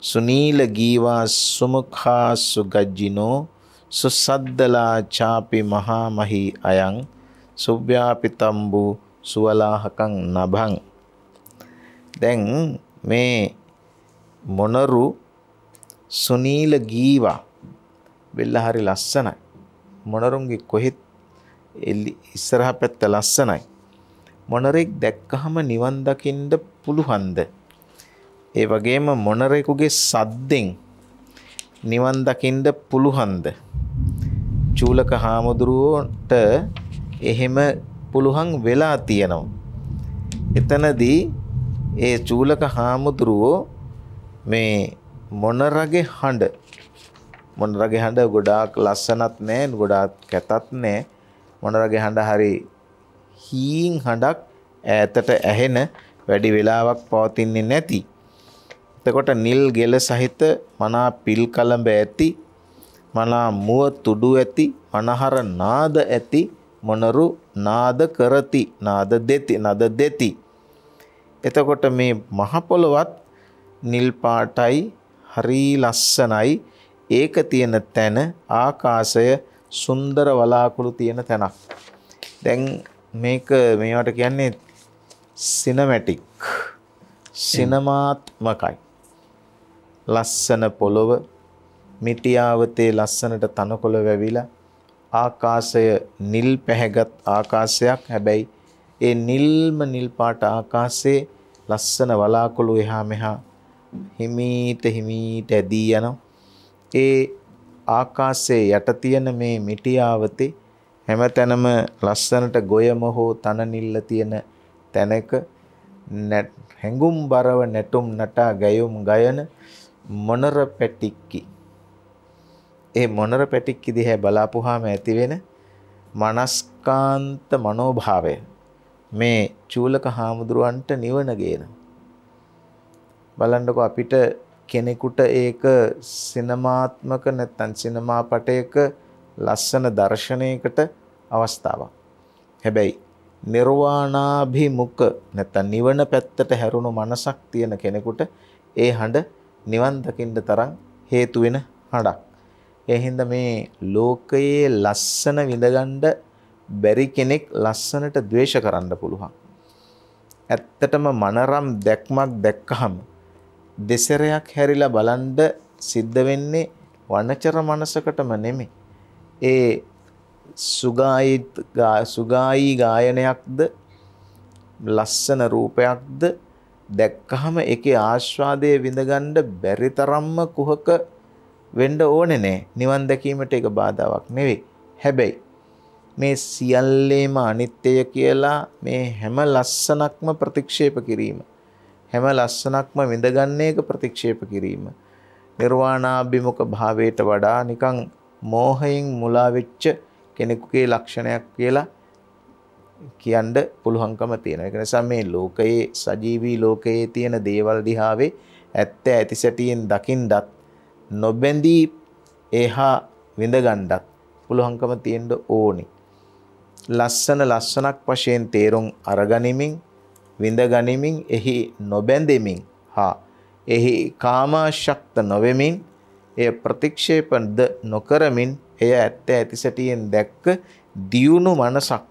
සුනීල ගීවා සුමුඛා සුගජ්ජිනෝ සුසද්දලා චාපි මහා මහි අයං සුභ්‍යාපිතම්බු සුවලාහකං නභං දැන් මේ මොනරු සුනීල ගීවා බෙල්ල හරි ලස්සනයි මොනරුන්ගේ කොහෙත් ඉස්සරහ පැත්ත ලස්සනයි. මොනරෙක් දැක්කහම නිවන් දකින්න පුළුවන්ද? ඒ වගේම මොනරෙකුගේ සද්දෙන් නිවන් දකින්න පුළුවන්ද? චූලක හාමුදුරුවන්ට එහෙම පුළුවන් වෙලා තියෙනවා. එතනදී ඒ චූලක හාමුදුරුවෝ මේ මොනරගේ හඬ මොනරගේ හඬ ගොඩාක් ලස්සනත් නෑ ගොඩාත් කැතත් නෑ මොනරගේ හඬ හරි හීන් හඬක් ඈතට ඇහෙන වැඩි වෙලාවක් පවතින්නේ නැති. එතකොට නිල් ගෙල සහිත මනා පිල් කලඹ ඇති මනා මුව තුඩු ඇති මනහර නාද ඇති මොනරු නාද කරති නාද දෙති නද දෙති. එතකොට මේ මහ පොළවත් නිල් පාටයි හරි ලස්සනයි ඒක තියෙන තැන ආකාශය සුන්දර වලාකුළු තියෙන තැනක්. දැන් මේක මේවට කියන්නේ සිනමැටික් සිනමාත්මකයි. ලස්සන පොළොව මිටියාවතේ ලස්සනට තනකොළ වැවිලා ආකාශය නිල් පැහැගත් ආකාශයක් හැබැයි ඒ නිල්ම නිල් පාට ආකාශයේ ලස්සන වලාකුළු එහා මෙහා හිමීට හිමීට ඇදී යනවා ඒ ආකාශයේ යට තියෙන මේ මිටියාවතේ හැමතැනම ලස්සනට ගොයම හෝ තනනිල්ල තියෙන තැනක හැඟුම් බරව නැටුම් නටා ගැයුම් ගයන මොනර පැටික්කි ඒ මොනර පැටික්කි දිහා බලාපුවාම ඇතිවෙන මනස්කාන්ත මනෝභාවය මේ චූලක හාමුදුරුවන්ට නිවන ගේන බලන්නකො අපිට කෙනෙකුට ඒක සිනමාත්මක නැත්තම් සිනමා පටයක ලස්සන දර්ශනයකට අවස්ථාවක්. හැබැයි නිර්වාණාභිමුඛ නැත්තම් නිවන පැත්තට හැරුණු මනසක් තියෙන කෙනෙකුට ඒ හඬ නිවන් දකින්න තරම් හේතු වෙන හඬක්. ඒ හින්දා මේ ලෝකයේ ලස්සන විඳගන්න බැරි කෙනෙක් ලස්සනට ද්වේෂ කරන්න පුළුවන්. ඇත්තටම මනරම් දැක්මක් දැක්කහම දෙසරයක් හැරිලා බලන්ඩ සිද්ධ වෙන්නේ වනචර මනසකටම නෙමෙයි. ඒ සුගායිත් සුගායි ගායනයක්ද ලස්සන රූපයක්ද දැක්කහම ඒකේ ආස්වාදය විඳගන්න බැරි තරම්ම කුහක වෙන්න ඕනේ නෑ. නිවන් දැකීමට ඒක බාධාවක් නෙවෙයි. හැබැයි මේ සියල්ලේම අනිත්‍යය කියලා මේ හැම ලස්සනක්ම ප්‍රතික්ෂේප කිරීම හැම ලස්සනක්ම විඳගන්න එක ප්‍රතික්ෂේප කිරීම. නිර්වාණාභිමුඛ භාවයට වඩා නිකන් මෝහයෙන් මුලා වෙච්ච කෙනෙකුගේ ලක්ෂණයක් කියලා කියන්න පුළුවන්කම තියෙනවා. ඒක නිසා මේ ලෝකයේ සජීවී ලෝකයේ තියෙන දේවල් දිහාවේ ඇත්ත ඇති සැටියෙන් දකින්නත් නොබැඳී එහා විඳගන්නත් පුළුවන්කම තියෙන්න ඕනේ. ලස්සන ලස්සනක් වශයෙන් තේරුම් අරගනිමින් විඳ ගනිමින් එහි නොබැඳෙමින් හා එහි කාමාශක්ත නොවෙමින් එය ප්‍රතික්ෂේපද නොකරමින් එය ඇත්ත ඇති සැටියෙන් දැක්ක දියුණු මනසක්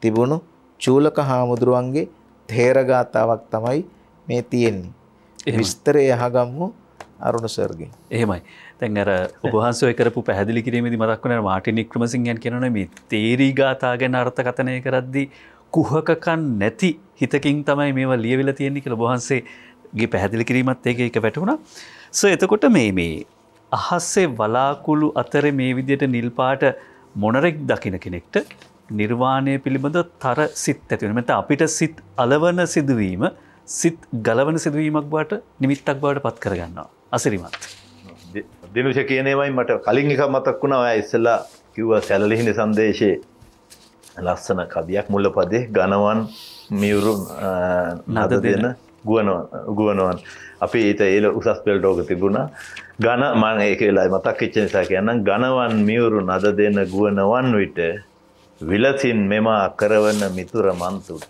තිබුණු චූලක හාමුදුරුවන්ගේ තේරගාතාවක් තමයි මේ තියෙන්නේ. විස්තරය අහගම්මු අරුණු සර්ගෙන්. එහෙමයි. තැන් අර ඔබහන්සෝ කරපු පැහදිලි කිරීමේදී මතක් වුණා මාටින් වික්‍රමසිංහයන් කියනවනේ මේ තේරී ගාථා ගැන අර්ථකථනය කරද්දී කුහකකන් නැති හිතකින් තමයි මේවා ලියවෙල තියෙන්නේ කියලා බොහන්සේගේ පැහැදිලි කිරීමත් ඒක එක වැටුණා. ස එතකොට මේ මේ අහස්සේ වලාකුළු අතර මේ විදියට නිල්පාට මොනරෙක් දකින කෙනෙක්ට නිර්වාණය පිළිබඳ තර සිත් ඇතිවෙන මෙත අපිට සිත් අලවන සිදුවීම සිත් ගලවන සිදුවීමක් බාට නිමිත්තක් බාට පත් කරගන්නවා අසිරිමත්. දිනුෂ කියනේවයි මට කලින් එක මතක් වුණා ඔය ඉස්සල්ලා කිව්ව සැලලිහින සංදේශයේ ලස්සන කවියක් මුල්ලපදේ ගණවන් මියවුරු නද දෙන ගුවනවා ගුවනවන් අපි ඊට ඒල උසස් පෙල්ට ඕක තිබුණා ගණ මං ඒක වෙලා මතක් ච්ච නිසා කියන්න ගණවන් මියවුරු නද දෙන ගුවනවන් විට විලසින් මෙම කරවන මිතුර මන්තුට.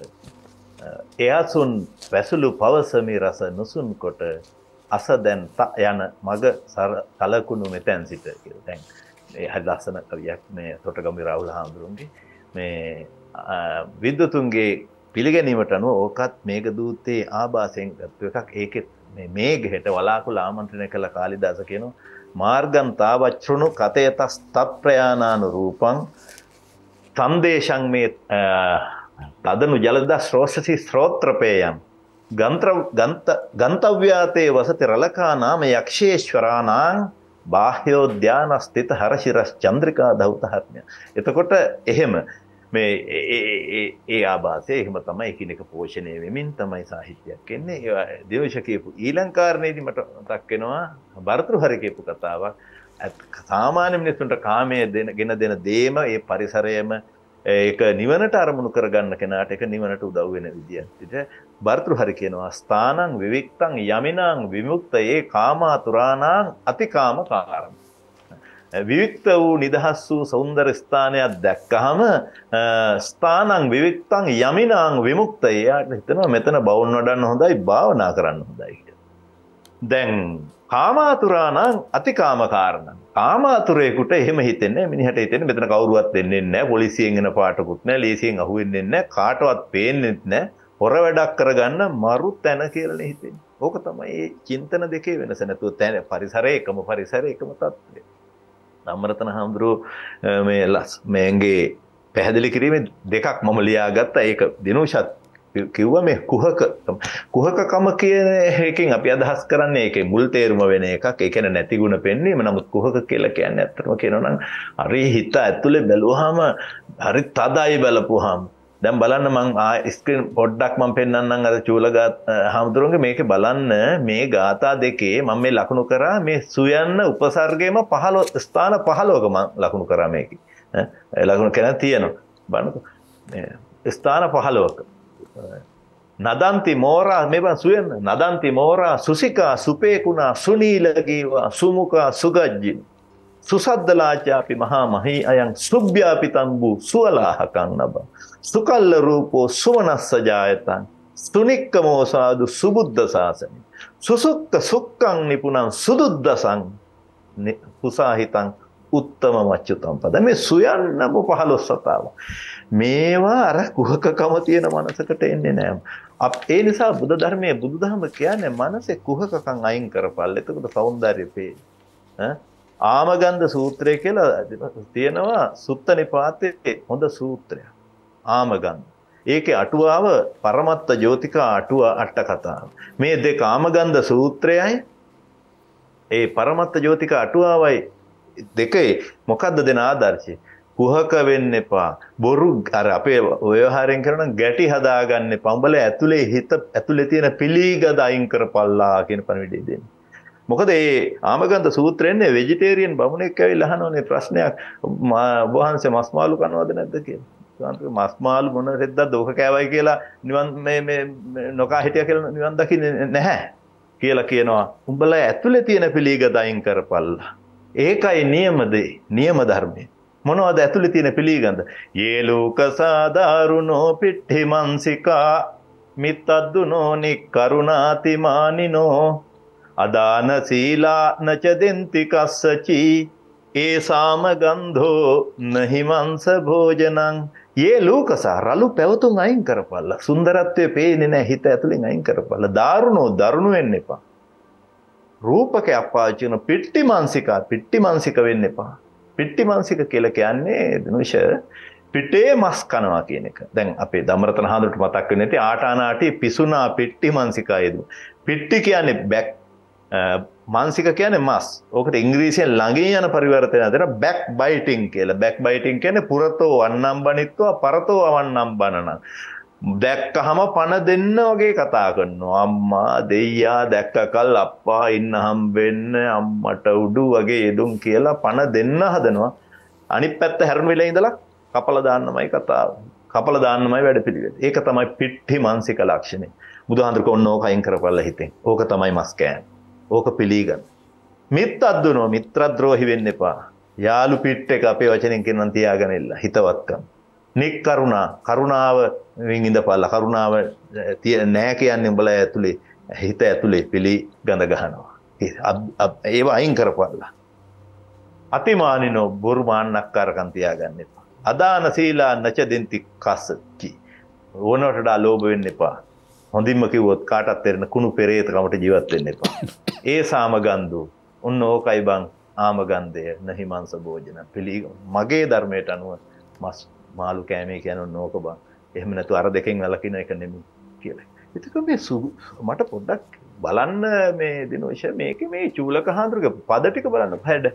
එයාසුන් වැසුලු පවසමි රස නුසුන් කොට අස දැන් යන මග සලකුණු මෙතැන් සිට තැන් හදස්සන කවියක් මේ තොටගමි රවුල හාමුදුරුන්ගේ මේ විද්වතුන්ගේ පිළිගැනීමට අනුව ඕකත් මේක දූතේ ආභාසයෙන් ගත්තු එකක් ඒකෙත් මේ ගෙහෙට වලාකුල ආමන්ත්‍රණය කළ කාලිදාස කියන මාර්ගන්තාවච්චුණු කතයතස් තත් ප්‍රයානානු රූපං තන්දේශන් මේ තදනු ජලදා ශ්‍රෝෂසි ශ්‍රෝත්‍රපයම් ගන්තව්‍යාතයේ වසති රලකා නාම යක්ෂේශ්වරානා බාහ්‍යෝද්‍යාන ස්ථිත හරශිරස් චන්ද්‍රිකා දෞතහත්මය. එතකොට එහෙම මේ ඒ ආබාසය එහෙම තමයි එකනෙක පෝෂණය වෙමින් තමයි සාහිත්‍යයක් එන්නේ ඒවා දේවශකයපු ඊලංකාරණයේදී මට මතක් වෙනවා බරතුරු හරි කියපු කතාවක් සාමාන්‍ය මිනිස්සුන්ට කාමයේ දෙන ගෙන දෙන දේම ඒ පරිසරයම ඒක නිවනට අරමුණු කරගන්න කෙනාට ඒක නිවනට උදව් වෙන විදියට බරතුරු හරි කියනවා ස්ථානං විවික්තං යමිනං විමුක්ත ඒ කාමාතුරාණං අතිකාම කාරණා විවික්ත වූ නිදහස් වූ සෞන්දර ස්ථානයක් දැක්කහම ස්ථානං විවික්තං යමිනාං විමුක්ත එයාට හිතනවා මෙතන බවුන් වඩන්න හොඳයි භාවනා කරන්න හොඳයි. දැන් කාමාතුරානං අතිකාමකාරණ. කාමාතුරයෙකුට එහෙම හිතන්නේ මිනිහට හිතෙන්නේ මෙතන කවුරුවත් දෙන්නේ නැහැ පොලිසියෙන් එන පාටකුත් නැහැ ලේසියෙන් අහුවෙන්නේ නැහැ කාටවත් පේන්නේත් නැහැ හොර වැඩක් කරගන්න මරු තැන කියලා හිතෙන්නේ. ඕක තමයි මේ චින්තන දෙකේ වෙනස නැතුව තැන පරිසරය එකම පරිසරය එකම තත්ත්වය. නම්රතන හාමුදුරුව මේ ලස් මේන්ගේ පැහැදිලි කිරීම දෙකක් මම ලියා ගත්තා ඒක දිනෝෂත් කිව්ව මේ කුහක කුහකකම කියන එකකින් අපි අදහස් කරන්නේ ඒකේ මුල් තේරුම වෙන එකක් ඒ කියන්නේ නැති ගුණ පෙන්වීම නමුත් කුහක කියලා කියන්නේ ඇත්තම කියනවනම් හරි හිත ඇතුලේ බැලුවාම හරි තදයි බලපුවාම දැම් බලන්න මං ස්ක්‍රීන් පොඩ්ඩක් මං පෙන්න්නන් අර චූලගත් හාමුදුරුවන්ගේ මේක බලන්න මේ ගාථා දෙකේ මං මේ ලකුණු කරා මේ සුයන්න උපසර්ගයම පහලො ස්ථාන පහලෝකම ලකුණු කරා මේකි ලකුණු කැන තියනවා බණක ස්ථාන පහලෝක නදන්ති මෝරා මෙබන් සුවෙන් නදන්ති මෝරා සුසිකා සුපේකුණා සුනීලගීවා සුමුකා සුගජ්ජින් සුසද්දලාචාපි මහා මහි අයන් සුභ්‍යාපිතම්බූ සුවලාහකන්න බා සුකල්ල රූපෝ සුවනස්සජායතන් ස්තුනික්කමෝ සාදු සුබුද්ධ ශාසනය. සුසුක්ක සුක්කං නිපුනං සුදුද්දසං කුසාහිතං උත්තම මච්චුතම් පද මේ සුයන්නම පහළොස් සතාව. මේවා අර කුහකකම තියෙන මනසකට එන්නේ නෑම්. අප ඒ නිසා බුදු ධර්මයේ බුදු දහම කියන්නේ මනසේ කුහකකම් අයින් කරපල්. එතකොට సౌందර්යය පේ. ආමගන්ධ සූත්‍රය කියලා තියෙනවා සුත්ත නිපාතේ හොඳ සූත්‍රයක්. ආමගන්ධ. ඒකේ අටුවාව පරමත්ත ජෝතිකා අටුව අට කතාව. මේ දෙක ආමගන්ධ සූත්‍රයයි ඒ පරමත්ත ජෝතික අටුවාවයි දෙකේ මොකද්ද දෙන ආදර්ශය? කුහක වෙන්න එපා. බොරු අර අපේ ව්‍යවහාරයෙන් කරන ගැටි හදාගන්න එපා. උඹල ඇතුලේ හිත ඇතුලේ තියෙන පිළිගද අයින් කරපල්ලා කියන පණිවිඩය දෙන්නේ. මොකද ඒ ආමගන්ත සූත්‍රයන්නේ වෙජිටේරියන් බමුණෙක් ඇවිල්ලා අහනෝනේ ප්‍රශ්නයක් වහන්සේ මස් මාළු කනවද නැද්ද කියලා. ස්වාමීන් මස් මාළු මොන රෙද්දක්ද ඕක කෑවයි කියලා නිවන් මේ මේ නොකා හිටියා කියලා නිවන් දකින්නේ නැහැ කියලා කියනවා. උඹලා ඇතුලේ තියෙන පිළිගත අයින් කරපල්ලා. ඒකයි නියම දේ, නියම ධර්මය. මොනවද ඇතුලේ තියෙන පිළිගඳ? යේ ලෝක සාදාරුණෝ පිට්ඨි මන්සිකා මිත්තද්දුනෝ නිකරුණාතිමානිනෝ අදාන සීලා නච දෙන්ති කස්සචී ඒසාම ගන්ධෝ නහිමංස භෝජනං ඒ ලෝකස රලු පැවතුම් අයින් කරපල්ල සුන්දරත්වය පේනෙ නෑ හිත ඇතුළින් අයින් කරපල්ල දාරුණෝ දරුණු වෙන්න එපා. රූපක අපාචන පිට්ටි මන්සිකා පිට්ටි මන්සික වෙන්න එපා. පිට්ටි මන්සික කියල කියන්නේ දනුෂ පිටේ මස් කනවා කියන එක දැන් අපේ දමරතන හාදුට මතක් නැති ආටානාටි පිසුනා පිට්ටි මන්සිකා යදු. පිට්ටි කියන්නේ බැක් මාන්සික කියන මස් ඕකට ඉංග්‍රීසියෙන් ළඟින් යන පරිවර්තන අතර බැක් බයිටිං කියලා බැක් බයිටිං කියන්නේ පුරතෝ වන්නම් බනිත්වා පරතෝ අවන්නම් බනනම් දැක්කහම පණ දෙන්න වගේ කතා කරනවා අම්මා දෙයියා දැක්කකල් අප්පා ඉන්න හම්බෙන්න අම්මට උඩු වගේ යෙදුම් කියලා පණ දෙන්න හදනවා අනිත් පැත්ත හැරුණු වෙලේ ඉඳලා කපලා දාන්නමයි කතාව කපල දාන්නමයි වැඩ පිළිවෙත්. ඒක තමයි පිට්ටි මානසික ලක්ෂණය. බුදුහාඳුර කොන්න ඕක අයින් කරපළ හිතෙන්. ඕක තමයි මස් කෑම. ඕක පිළිගන්න. මිත් අද්දුනෝ මිත්‍රද්‍රෝහි වෙන්න එපා. යාළු පිට් එක අපේ වචනෙන් කියනන් තියාගෙන ඉල්ල හිතවත්කම්. නික් කරුණා කරුණාව වෙන් ඉඳපල්ලා කරුණාව නෑ කියන්නේ උඹලා ඇතුලේ හිත ඇතුලේ පිළි ගඳ ගහනවා. ඒව අයින් කරපල්ලා. අතිමානිනෝ බුරුමාන්නක් කරකන් තියාගන්න එපා. අදාන සීලා නචදින්ති කසකි. ඕනට වඩා ලෝභ වෙන්න එපා. හොඳින්ම කිව්වොත් කාටත් තේරෙන කුණු පෙරේතකමට ජීවත් වෙන්න එපා. ඒ සාමගන්දු උන්න ඕකයි බං ආමගන්දය නහිමංස භෝජන පිළි මගේ ධර්මයට අනුව මස් මාළු කෑමේ කියැනු නෝක බං එහම නැතු අර දෙකෙන් වැලකින එක නෙමි කියල. එතික මේ සු මට පොඩ්ඩක් බලන්න මේ දිනෝෂ මේක මේ චූලක හාන්දුරක පදටික බලන්න හැඩ.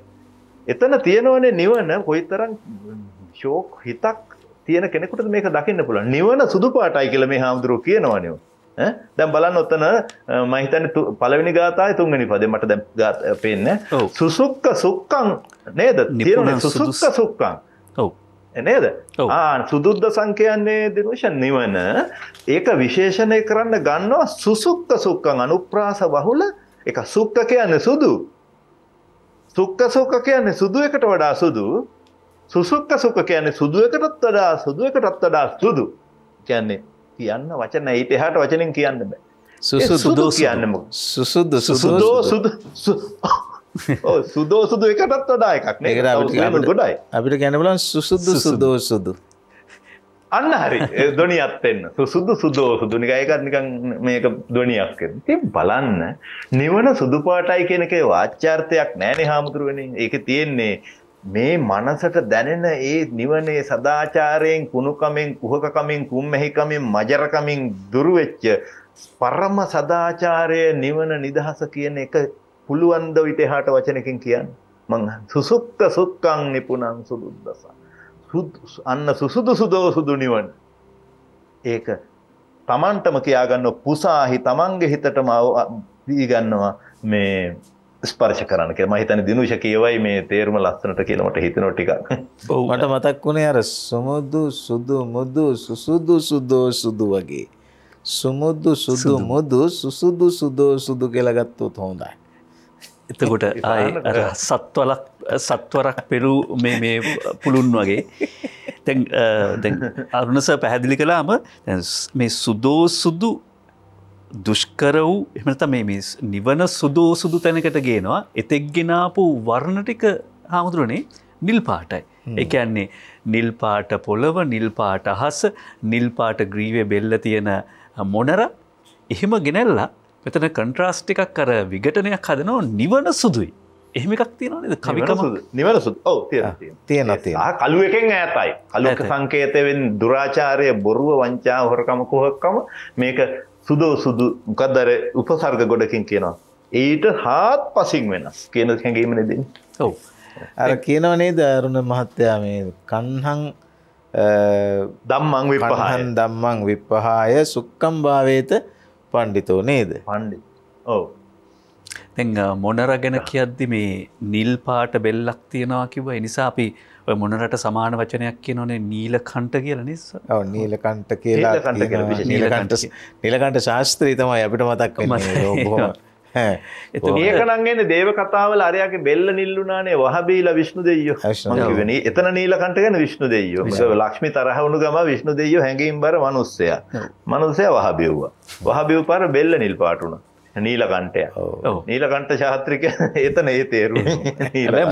එතන තියෙනවනේ නිවන කොයිතරං ශෝක් හිතක් තියෙන කෙනෙකුට මේක දකින්න පුළ නිවන සුදු පාටයි කියල මේ හාමුදුරුව කියනවනිව දැම් බලන්න ඔත්තන මහිතන පලවිනි ගාතාය තුන්ගනි පද මට දැ ගාත පෙන්න සුසුක්ක සුක්කං නේද නිරන සුසුක්ක සුක්කං ඔව එනේද ආන් සුදුද්ධ සංකයන්නේ දිර්වෂන් නිවන ඒක විශේෂණය කරන්න ගන්නවා සුසුක්ක සුක්කං අනුප්‍රාස බහුල එක සුක්ක කියන්නේ සුදු සුක්ක සුක්ක කියන්නේ සුදු එකට වඩා සුදු සුසුක්ක සුක කියන්නේ සුදු එකටත් වඩා සුදු එකටත් වඩා සුදු කියන්නේ කියන්න වචන ඊට එහට වචනෙන් කියන්න බෑ සුසුදු කියන්නම සුසුද්ද සුසුදෝ සුදු සුදෝ සුදු එකටත් වඩා එකක් ගොඩයි අපිට ගැනබලන් සුසුද්දු සුදෝ සුදු අන්න හරි දොනි අත්තෙන්න්න සුදු සුදෝ සුදුනික අයකත් නිකන් මේක දොනියක් ති බලන්න නිවන සුදුපාටයි කෙනක වාච්චාර්ථයක් නෑනෙ හාමුදුරුවන ඒක තියෙන්නේ මේ මනසට දැනෙන ඒ නිවනේ සදාචාරයෙන් කුණුකමෙන් කුහකකමෙන් කුම්මැහිකමෙන් මජරකමින් දුරු වෙච්ච පරම සදාචාරය නිවන නිදහස කියන එක පුළුවන් ද විට එහාට වචනකින් කියන්නේ මං සුසුක්ත සුක්කං නිපුණං සුදුද්දස අන්න සුසුදුසු දෝසුදු නිවන ඒක තමන්ටම කියාගන්න පුසාහි තමන්ගේ හිතටම දී ගන්නවා මේ ස්පර්ශ කරන්න කිය මහිතන දිනුෂ කියවයි මේ තේරම ලස්සනට කියලමට හිතනො ටික මට මතක් වුණේ අර සුමුදු සුදු මුදු සුසුදු සුදෝ සුදු වගේ සුමුදු සුදු මුදු සුසුදු සුදෝ සුදු කියලගත්තුත් හොඳයි එතකොට සත්වලක් සත්වරක් පෙරු මේ පුළුන් වගේ තැන් අරුණස පැහැදිලි කලාම මේ සුදෝ සුදු දුෂ්කර වූ එමනත මේ නිවන සුදෝ සුදු තැනකට ගේනවා එතෙක් ගෙනාපු වර්ණටික හාමුදුරනේ නිල් පාටයි. එකන්නේ නිල් පාට පොළව නිල් පාට අහස නිල් පාට ග්‍රීවේ බෙල්ල තියෙන මොනර එහෙම ගෙනැල්ලා මෙතන කන්ට්‍රාස්ට එකක් කර විගටනයක් හදනෝ නිවන සුදුයි. එහෙම එකක් තියෙනද කවිකම නිවන සුද ඔව තියෙන කලු එකෙන් ඇතයි කලුක සංකේතයෙන් දුරාචාරය බොරුව වංචා හොරකම කොහක්කම මේක සුදෝ සුදු මොකක්දර උපසර්ග ගොඩකින් කියනවා. ඊට හාත් පසින් වෙනස් කියන හැඟීමනදන්න. ඔව. අර කියනවනේ දරුණ මහත්තයා මේ කන්හං දම්මං විපහන් දම්මං විප්පහාය සුක්කම් භාවේත පණ්ඩිතෝ නේද පණ්ඩි ඕ තැ මොනර ගැන කියද්දි මේ නිල් පාට බෙල්ලක් තියෙනවා කිව එනිසා අපි ඔය මොනරට සමාන වචනයක් කියනනේ නීලකණ්ට කියල නිසා නීලකණ්ට කියලා නිලකණ්ට ශාස්ත්‍රී තමයි අපිට මතක් ඒකනන්ගෙන දේව කතාවල අරයාගේ බෙල්ල නිල්ලුනානේ වහබීල විශ්ණු දෙයෝ වෙන එතන නීලකණට ගැන විශ්ණු දෙයෝ ලක්ෂ්මි තරහවුණු ගම විශ්ණු දෙයෝ හැඟීම් බර මනුස්සය මනුස්සය වහබිව්වා වහබිව් පර බෙල්ල නිල් පාටුනා නීලකන්ටය නීලකන්ට ශාත්‍රික එතන ඒ තේරු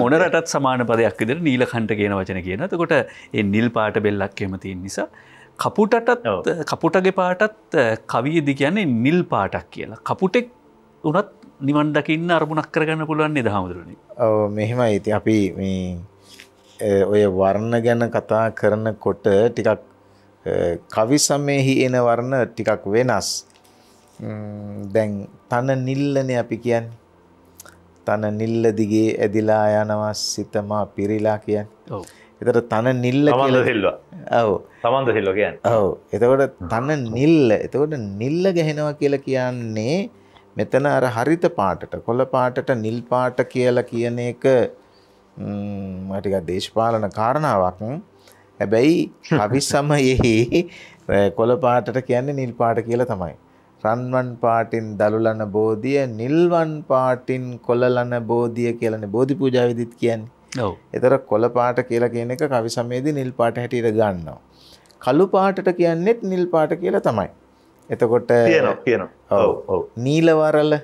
මොන රටත් සමාන පදයක් ඉදිර නීලකන්ට කියන වචන කියන තකොට ඒ නිල් පාට බෙල්ලක් එමතින් නිසා කපුටටත් කපුටගේ පාටත් කවියදි කියන්නේ නිල් පාටක් කියලා කපුටෙක් උනත් නිවන් දකින්න අරමුණක් කරගන්න පුළුවන් නිදහමුදුරණ මෙහෙම ඉති අපි ඔය වර්ණ ගැන කතා කරන කොට ටිකක් කවි සමයහි එන වර්ණ ටිකක් වෙනස්. දැන් තන නිල්ලනේ අපි කියන්නේ. තන නිල්ල දිගේ ඇදිලා යනවා සිතම පිරීලා කියන්නේ. ඔව්. එතකොට තන නිල්ල කියලා. ඔව්. සමන්ද සිල්වා කියන්නේ. ඔව්. එතකොට තන නිල්ල. එතකොට නිල්ල ගහනවා කියලා කියන්නේ මෙතන අර හරිත පාටට, කොළ පාටට, නිල් පාට කියලා කියන එක ම්ම් ටිකක් දේශපාලන කාරණාවක්. හැබැයි කවි සමයෙහි කොළ පාටට කියන්නේ නිල් පාට කියලා තමයි. රන්වන් පාටින් දළුලන බෝධිය නිල්වන් පාටින් කොළලන බෝධිය කියලනේ බෝධි පූජාවෙදිත් කියන්නේ. ඔව්. ඒතර කොළ පාට කියලා කියන එක කවි සමයේදී නිල් පාට හැටියට ගන්නවා. කළු පාටට කියන්නේත් නිල් පාට කියලා තමයි. එතකොට කියනවා කියනවා. ඔව් ඔව්. නීලවරල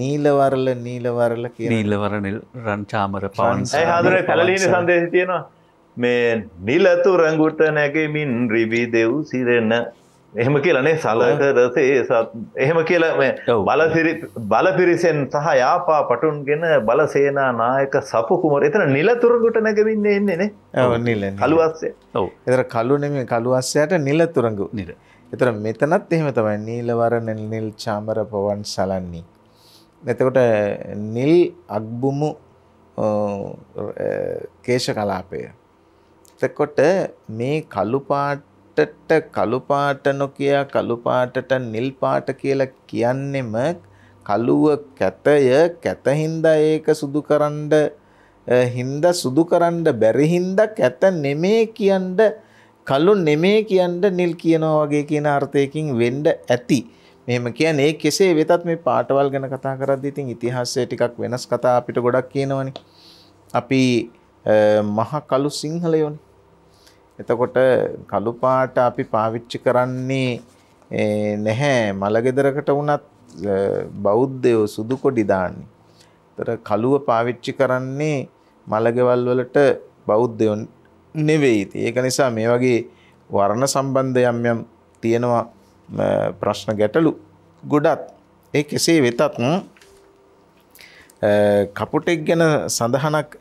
නීලවරල නීලවරල කියන නීලවර නිල් රන් චාමර පවන්. ඒ හාදුරේ පැලලින සංදේශය තියෙනවා. මේ නිල තුරඟුට නැගෙමින් රිවිදෙව් සිරෙන එහෙම කියලනේ සලකදසේ එහෙම කියල බලසිරි බලපිරිසෙන් සහ යාපා පටුන්ගෙන බලසේනා නායක සපුකුමර එතන නිලතුරගුට නැගමින්න එන්නේනේ කළුවස්සේ ඔව එතර කලුනම කළුවස්සයට නිලතුරගු නිර එතර මෙතනත් එහෙම තමයි නීලවර නිල් චාමර පවන් සලන්නේ එතකොට නිල් අක්බුමු කේෂ කලාපය එතකොට මේ කළුපාට පාටට කළු පාට නොකිය කළු පාටට නිල් පාට කියලා කියන්නෙම කළුව කැතය කැත හින්දා ඒක සුදු කරන්න හින්දා සුදු කරන්න බැරි හින්දා කැත නෙමේ කියන්න කළු නෙමේ කියන්න නිල් කියනවා වගේ කියන අර්ථයකින් වෙන්න ඇති. මෙහෙම කියන්නේ ඒ කෙසේ වෙතත් මේ පාටවල් ගැන කතා කරද්දී ඉතින් ඉතිහාසයේ ටිකක් වෙනස් කතා අපිට ගොඩක් කියනවනේ. අපි මහ කළු සිංහලයෝනේ. එතකොට කළු පාට අපි පාවිච්චි කරන්නේ නැහැ මලගෙදරකට වුණත් බෞද්ධයෝ සුදු කොඩි දාන්නේ. ඒතර කළුව පාවිච්චි කරන්නේ මලගෙවල් වලට බෞද්ධයෝ නෙවෙයි. ඒක නිසා මේ වගේ වර්ණ සම්බන්ධ යම් යම් තියෙනවා ප්‍රශ්න ගැටලු ගොඩක්. ඒ කෙසේ වෙතත් කපුටෙක් ගැන සඳහනක්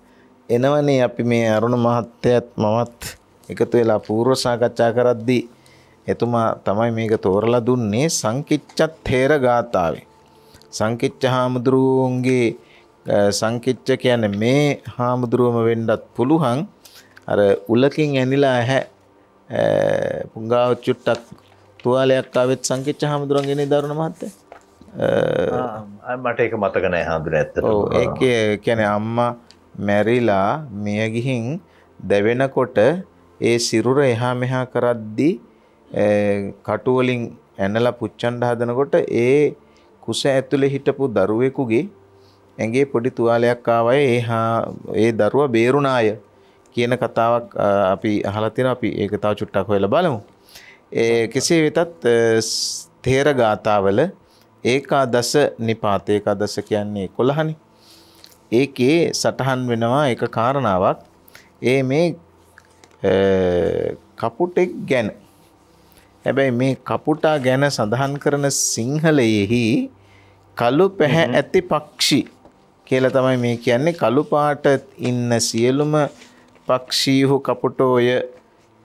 එනවනේ අපි මේ අරුණ මහත්තයත් මමත් එකතු වෙලා පූර්ව සාකච්ඡා කරද්දී එතුමා තමයි මේක තෝරලා දුන්නේ සංකිච්ඡ තේර ගාතාවේ. සංකිච්ඡ හාමුදුරුවන්ගේ සංකිච්ඡ කියන්නේ මේ හාමුදුරුවම වෙන්නත් පුළුවන්. අර උලකින් ඇනිලා ඇහැ පුංගාව චුට්ටක් තුවාලයක් ආවෙත් සංකිච්ඡ හාමුදුරුවන්ගේ දරුණ මහත්තයා. මට ඒක මතක නෑ හාමුදුරනේ ඇත්තට. ඔව් ඒක කියන්නේ අම්මා මැරිලා මිය ගිහින් දැවෙනකොට ඒ සිරුර එහා මෙහා කරද්දී කටු වලින් ඇනලා පුච්චන්න හදනකොට ඒ කුස ඇතුලේ හිටපු දරුවෙකුගේ ඇඟේ පොඩි තුවාලයක් ආවයි ඒහා ඒ දරුවා බේරුණාය කියන කතාවක් අපි අහලා තියෙනවා අපි ඒක තව චුට්ටක් හොයලා බලමු. ඒ කෙසේ වෙතත් තේර ගාතාවල ඒකාදස නිපාත ඒකාදස කියන්නේ 11 ඒකේ සටහන් වෙනවා ඒක කාරණාවක්. ඒ මේ කපුටෙක් ගැන හැබැයි මේ කපුටා ගැන සඳහන් කරන සිංහලයෙහි කළු පැහැ ඇති පක්ෂි කියල තමයි මේ කියන්නේ කළුපාට ඉන්න සියලුම පක්ෂීහු කපුටෝය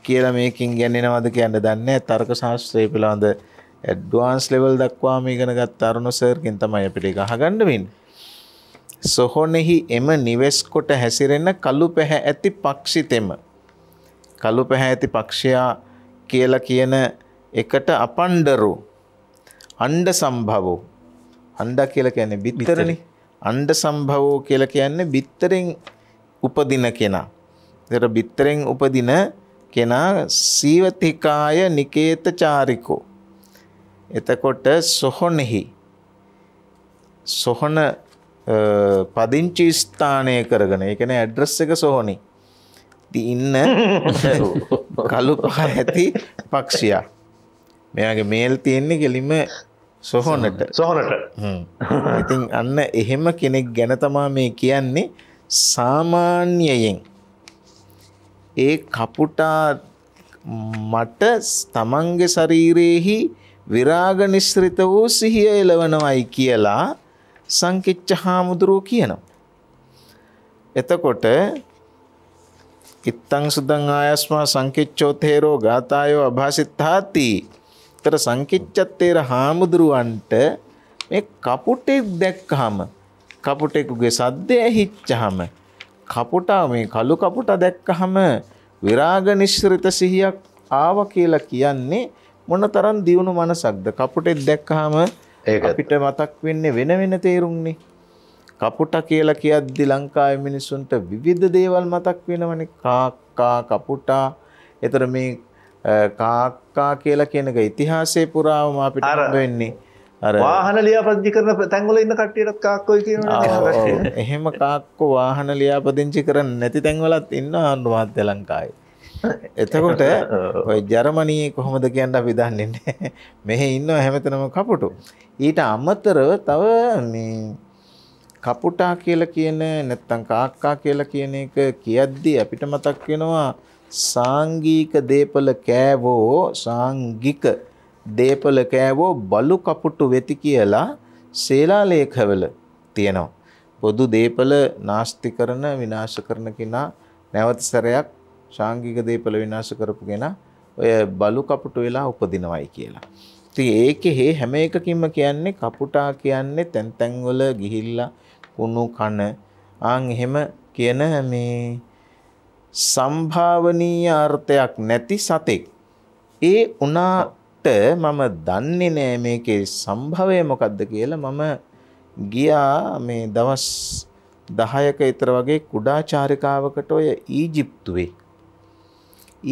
කියල මේකින් ගැනෙනවද කියන්න දන්න තර්ක ශාස්ත්‍රය පිළබඳ ඇඩ්වාන්ස් ලෙවල් දක්වා මේගනගත් අරුණුසර්කින් තමයි අපිට ගහගණ්ඩමින් සොහොනෙහි එම නිවෙස් කොට හැසිරෙන කළු පැහැ ඇති පක්ෂිතෙම කළු පැහැ ඇති පක්ෂයා කියලා කියන එකට අපණ්ඩරු අණ්ඩ සම්භවෝ අණ්ඩ කියලා කියන්නේ බිත්තරනේ අණ්ඩ සම්භවෝ කියලා කියන්නේ බිත්තරෙන් උපදින කෙනා. ඒතර බිත්තරෙන් උපදින කෙනා සීවතිකාය නිකේත චාරිකෝ. එතකොට සොහොනෙහි සොහොන පදිංචි ස්ථානය කරගෙන ඒ කියන්නේ ඇඩ්‍රස් එක සොහොනේ ඉන්න කලු පහ ඇති පක්ෂයා මෙයාගේ මේල් තියෙන්නේ කෙලිම සොහොනට සොහොනට ඉතින් අන්න එහෙම කෙනෙක් ගැන තමා මේ කියන්නේ සාමාන්‍යයෙන් ඒ කපුටා මට තමන්ගේ ශරීරයෙහි විරාග නිශ්‍රිත වූ සිහිය එලවනවයි කියලා සංකිච්ච හාමුදුරුව කියනවා. එතකොට ඉත්තං සුදං ආයස්මා සංකිච්ඡෝ තේරෝ ගාතායෝ අභාසිතාති. තර සංකිච්ඡත්තේර හාමුදුරුවන්ට මේ කපුටෙක් දැක්කහම කපුටෙකුගේ සද්දය ඇහිච්චහම කපුටා මේ කළු කපුටා දැක්කහම විරාග නිශ්රිත සිහියක් ආව කියලා කියන්නේ මොනතරම් දියුණු මනසක්ද කපුටෙක් දැක්කහම අපිට මතක් වෙන්නේ වෙන වෙන තේරුම්නේ කපුට කියලා කියද්දි ලංකාවේ මිනිස්සුන්ට විවිධ දේවල් මතක් වෙනවනේ කාක්කා කපුටා. ඒතර මේ කාක්කා කියලා කියන එක ඉතිහාසයේ පුරාම අපිට වෙන්නේ. අර වාහන ලියාපදිංචි කරන තැන්වල ඉන්න කට්ටියටත් කාක්කෝයි කියනවා. එහෙම කාක්කෝ වාහන ලියාපදිංචි කරන්නේ නැති තැන්වලත් ඉන්නවා අනුමාත්‍ය ලංකාවේ. එතකොට ඔය ජර්මනී කොහොමද කියන්න අපි දන්නේ නැහැ. මෙහි ඉන්නවා හැමතැනම කපුටු. ඊට අමතරව තව මේ කපුටා කියලා කියන නැත්තම් කාක්කා කියලා කියන එක කියද්දී අපිට මතක් වෙනවා සාංගික දේපල කෑවෝ සාංගික දේපල කෑවෝ බලු කපුටු වෙති කියලා ශේලාලේඛවල තියෙනවා. පොදු දේපල නාස්ති කරන විනාශ කරන කෙනා නැවත සැරයක් සාංගික දේපල විනාශ කරපු කෙනා ඔය බලු කපුටු වෙලා උපදිනවයි කියලා. ඉතින් ඒකේ හැම එකකින්ම කියන්නේ කපුටා කියන්නේ තැන් තැන් වල ගිහිල්ලා කුණු කන ආන් එහෙම කියන මේ සම්භාවනීය අර්ථයක් නැති සතෙක් ඒ උනාට මම දන්නේ නෑ මේකේ සම්භවය මොකද්ද කියලා මම ගියා මේ දවස් 10ක විතර වගේ කුඩා චාරිකාවකට ඔය ඊජිප්තුවේ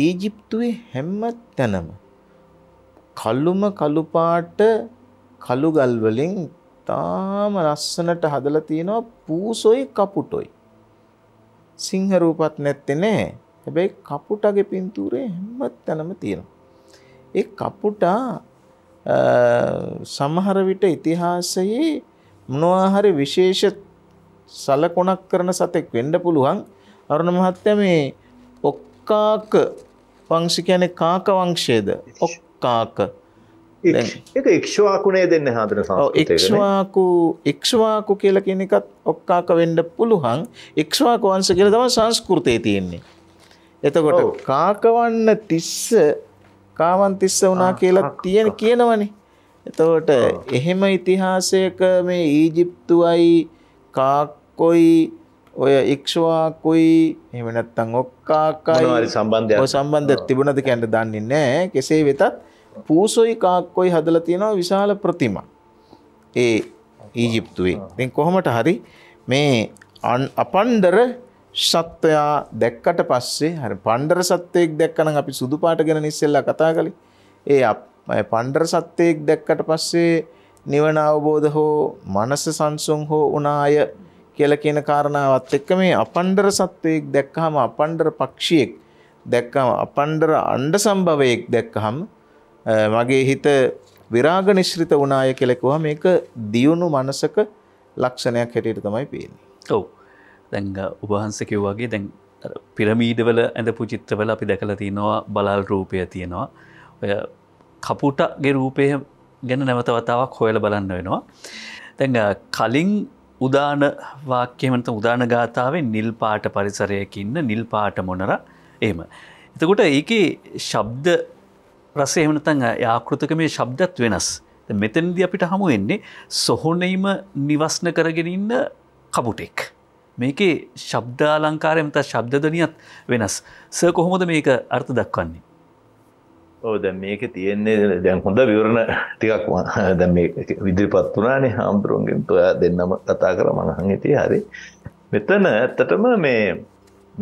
ඊජිප්තුවේ හැම තැනම කළුම කළු පාට කළු ගල් වලින් තාම ලස්සනට හදලා තියෙනවා පූසොයි කපුටොයි. සිංහ රූපත් නැත්තේ නෑ. හැබැයි කපුටගේ පින්තූරේ හැමතැනම තියෙනවා. ඒ කපුටා සමහර විට ඉතිහාසයේ මොනවා හරි විශේෂ සලකුණක් කරන සතෙක් වෙන්න පුළුවන්. අරුණ මහත්තයා මේ ඔක්කාක වංශ කියන්නේ කාක වංශයේද? ඔක්කාක එක එක්ෂවාකුණේ දෙන්න හතන එක්ෂවාකු එක්ෂවාකු කියල කෙනෙකත් ඔක්කාක වෙන්ඩ පුළුවන් එක්ෂවාකවන්ස කියල තම සංස්කෘතය තියෙන්නේ. එතකොට කාකවන්න තිස්ස කාවන් තිස්ස වනා කියලා තියෙන කියනවනේ. එතවට එහෙම ඉතිහාසයක මේ ඊජිප්තුවයි කාක්කොයි ඔය ඉක්ෂවාකුයි එමනත්තං ඔක්කාකායි සම්බන්ධය සම්බන්ධ තිබුණද කැන්ට දන්නේ නෑ කෙසේ වෙතත් පූසොයි කාක්කොයි හදලා තියෙනවා විශාල ප්‍රතිමා. ඒ ඊජිප්තුවේ. ඉතින් කොහොමට හරි මේ අපණ්ඩර සත්වයා දැක්කට පස්සේ හරි පණ්ඩර සත්වයෙක් දැක්කනම් අපි සුදු පාට ගැන ඉස්සෙල්ලා කතා කළේ. ඒ පණ්ඩර සත්වයෙක් දැක්කට පස්සේ නිවන අවබෝධ හෝ මනස සංසුන් හෝ උනාය කියලා කියන කාරණාවත් එක්ක මේ අපණ්ඩර සත්වයෙක් දැක්කහම අපණ්ඩර පක්ෂියෙක් දැක්කම අපණ්ඩර අණ්ඩ සම්භවයෙක් දැක්කහම මගේ හිත විරාග නිශ්‍රිත වුණාය කෙලෙකුවා මේක දියුණු මනසක ලක්ෂණයක් හැටියට තමයි පේන්නේ ඔව් දැන් උබහන්සකව වගේ දැන් පිරමීඩවල ඇඳ පුචිත්‍රවල අපි දැකල තියෙනවා බලාල් රූපය තියෙනවා ඔය කපුටගේ රූපය ගැන නැවතවතාවක් හොයල බලන්න වෙනවා තැන් කලින් උදාන වාක්‍යමට උදාන ගාථාවෙන් නිල් පාට පරිසරයකින්න නිල් පාට මොනර ඒම. එතකොට ඒක ශබ්ද රස එමනතන් යාකෘතක මේ ශබ්දත් වෙනස්. මෙතැනද අපිට හමු වෙන්නේ සොහොනෙයිම නිවස්න කරගෙන ඉන්න කබුටෙක්. මේකේ ශබ්දාලංකාරයමත ශබ්දධනියත් වෙනස් සර් කොහොමද මේක අර්ථ දක්වන්නේ. ඕ දැ මේක තියෙන්නේ දැන් හොඳ විවරණ ටිකක් දැ විදිරිපත් වනානේ හාමුදුරුවන්ගෙන් තුයා දෙන්නම කතා කර මඟහන් හිටිය හරි. මෙතන ඇත්තටම මේ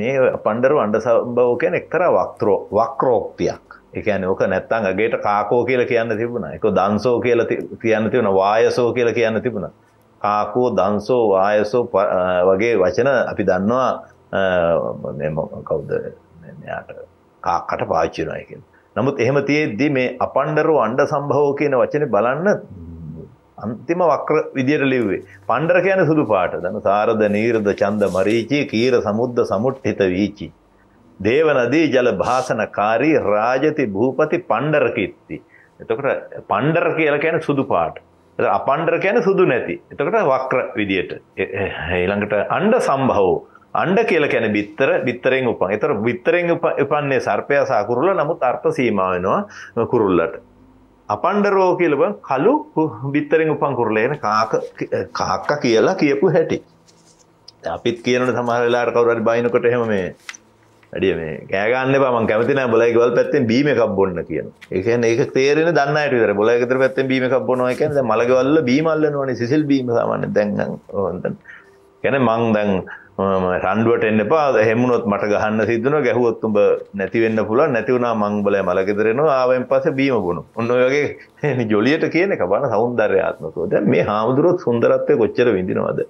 මේ පණ්ඩර වන්ඩ සම්භව කෙන එක්තර වක්තරෝ වක්‍රෝක්තියක් එකන ඕක නැත්තං අගේට කාකෝ කියල කියන්න තිබුණ එක දන්සෝ කියල කියන්න තිබුණ වායසෝ කියල කියන්න තිබුණ කාකෝ දන්සෝ වායසෝ වගේ වචන අපි දන්නවා කවුද මෙයාට කාකට පාච්චිනයකින් නමුත් එහෙම තියේද්දි මේ අපන්ඩරු අන්ඩ සම්භවෝ කියන වචන බලන්න අන්තිම වක්‍ර විදියට ලිව්වේ පණ්ඩර කියන සුදු පාට දන සාරද නීර්ද චන්ද මරීචී කීර සමුද්ද සමුට්හිත වීචී දේවනදී ජල භාසනකාරී රාජති භූපති පණ්ඩර කිත්ති. එතකොට පණ්ඩර කියලා කියන්නේ සුදු පාට. අපණ්ඩර කියන්නේ සුදු නැති. එතකොට වක්‍ර විදියට. ඊළඟට අණ්ඩ සම්භවෝ අණ්ඩ කියලා කියන්නේ බිත්තර බිත්තරෙන් උපන්. ඒතර බිත්තරෙන් උපන්නේ සර්පයා සහ කුරුල්ල නමුත් අර්ථ සීමා වෙනවා කුරුල්ලට. අපණ්ඩරෝ කියලා බං කළු බිත්තරෙන් උපන් කුරුල්ල එන කාක කාක්ක කියලා කියපු හැටි. අපිත් කියනවනේ සමහර වෙලාවට කවුරු හරි බයිනකොට එහෙම මේ වැඩිය මේ කෑගන්න පම කැමතින බොලයි ගවල් පැත්තෙන් බීම එකක් බොන්න කියන එක ඒක තේරෙන දන්නට විතර බොල එකතර පැත්තෙන් බීම එකක් බොනවා එකද මළගවල්ල බීමල්ලනවන සිසිල් බීම සාමාන්‍ය දැන්ගන් ඕන්තන් ගැන මං දැන් රන්ඩුවට එන්න එපා හෙමුණොත් මට ගහන්න සිදන ගැහුවොත්තුඹ නැතිවෙන්න පුල නැතිවුණා මංබල මලකෙතරෙනවා ආවෙන් පස බීමගුණු ඔන්න වගේ ජොලියට කියන කබන සෞන්දර්යාත්මකෝද මේ හාමුදුරුවත් සුන්දරත්වය කොච්චර විඳිනවද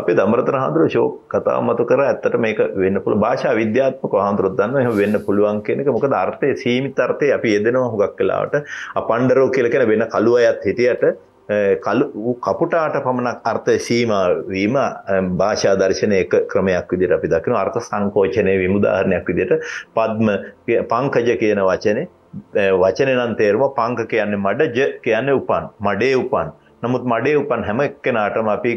අපි දමරතර හාදුර ශෝ කතා මතු කර ඇත්තට මේක වෙන්න පුළ භාෂා විද්‍යාත්මක හාමුදුරුත්දන්න එහ වෙන්න පුළුවන් කෙනෙක මොක ධර්තය සීමිතර්ථය අපි යෙදෙනවා හුගක් කලාවට අපන්ඩරෝ කියලකෙන වෙන කළුව අයත් හිටියට කපුටාට පමණක් අර්ථ සීමවීම භාෂා දර්ශනයක ක්‍රමයක් විදිර අපි දකින අර්ථ සංකෝචනය විමුදාහරණයක් විදිට පද්ම පංකජ කියන වචනේ වචනනන් තේරුම පංක කියන්නේ මඩ ජ කියන්න උපන් මඩේ උපන් නමුත් මඩේ උපන් හැම එක්කෙනාටම අපි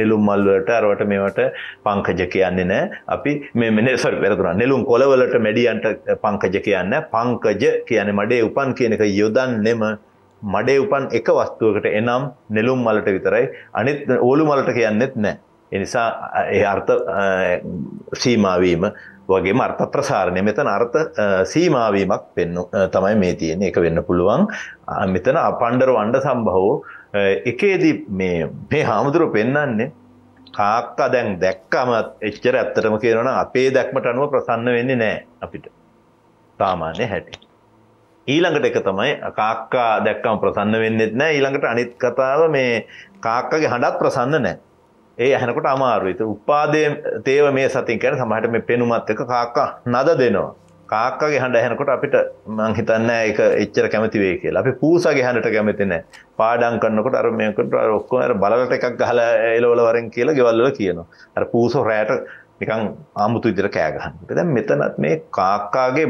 නිලුම් මල්වලට අරවට මේවට පංකජ කියන්නේ නෑ අපි මේ මෙනෙසර් පෙරතුරා නිලුම් කොළවලට මැඩියන්ට පංකජ කියන්න පංකජ කියන මඩේ උපන් කියන එක යොදන්නෙම මඩේ උපන් එක වස්තුවකට එනම් නෙළුම් මලට විතරයි අනිත් ඕලු මලට කියන්නෙත් නෑ. එනිසා ඒ අර්ථ සීමාවීම වගේ අර්ථ ප්‍රසාරණය මෙතන අර්ථ සීමාවීමක් පෙන්න තමයි මේ තියෙන එක වෙන්න පුළුවන් මෙතන අපණ්ඩර වන්ඩ සම්බහෝ එකේදී මේ හාමුදුරු පෙන්නන්නේ කාක්කා දැන් දැක්කම එච්චර ඇත්තටම කියනවන අපේ දැක්මට අනුව ප්‍රසන්න වෙන්නේ නෑ අපිට තාමාන්‍ය හැටි. ඊළඟට එක තමයි කාක්කා දැක්කම ප්‍රසන්න වෙන්නෙත් නෑ ඊළඟට අනිත් කතාව මේ කාක්කගේ හඬත් ප්‍රසන්න නෑ ඒ ඇහනකොට අමාරුවිත උපාදය තේව මේ සතින් කැන සමහට මේ පෙනුමත් එක කාක්කා නද දෙනවා කාක්කගේ හඬ ඇහනකොට අපිට මං හිතන්න එක එච්චර කැමතිවේ කියලා අපි පූසගේ හඬට කැමති නෑ පාඩම් කරනකොට අර මේකට ඔක්කොම අර බලලට එකක් ගහලා එලවල වරෙන් කියලා ගෙවල්වල කියනවා අර පූසෝ රෑට නිකන් ආමුතු විදිහට කෑ ගන්න. දැන් මෙතනත් මේ කාක්කාගේ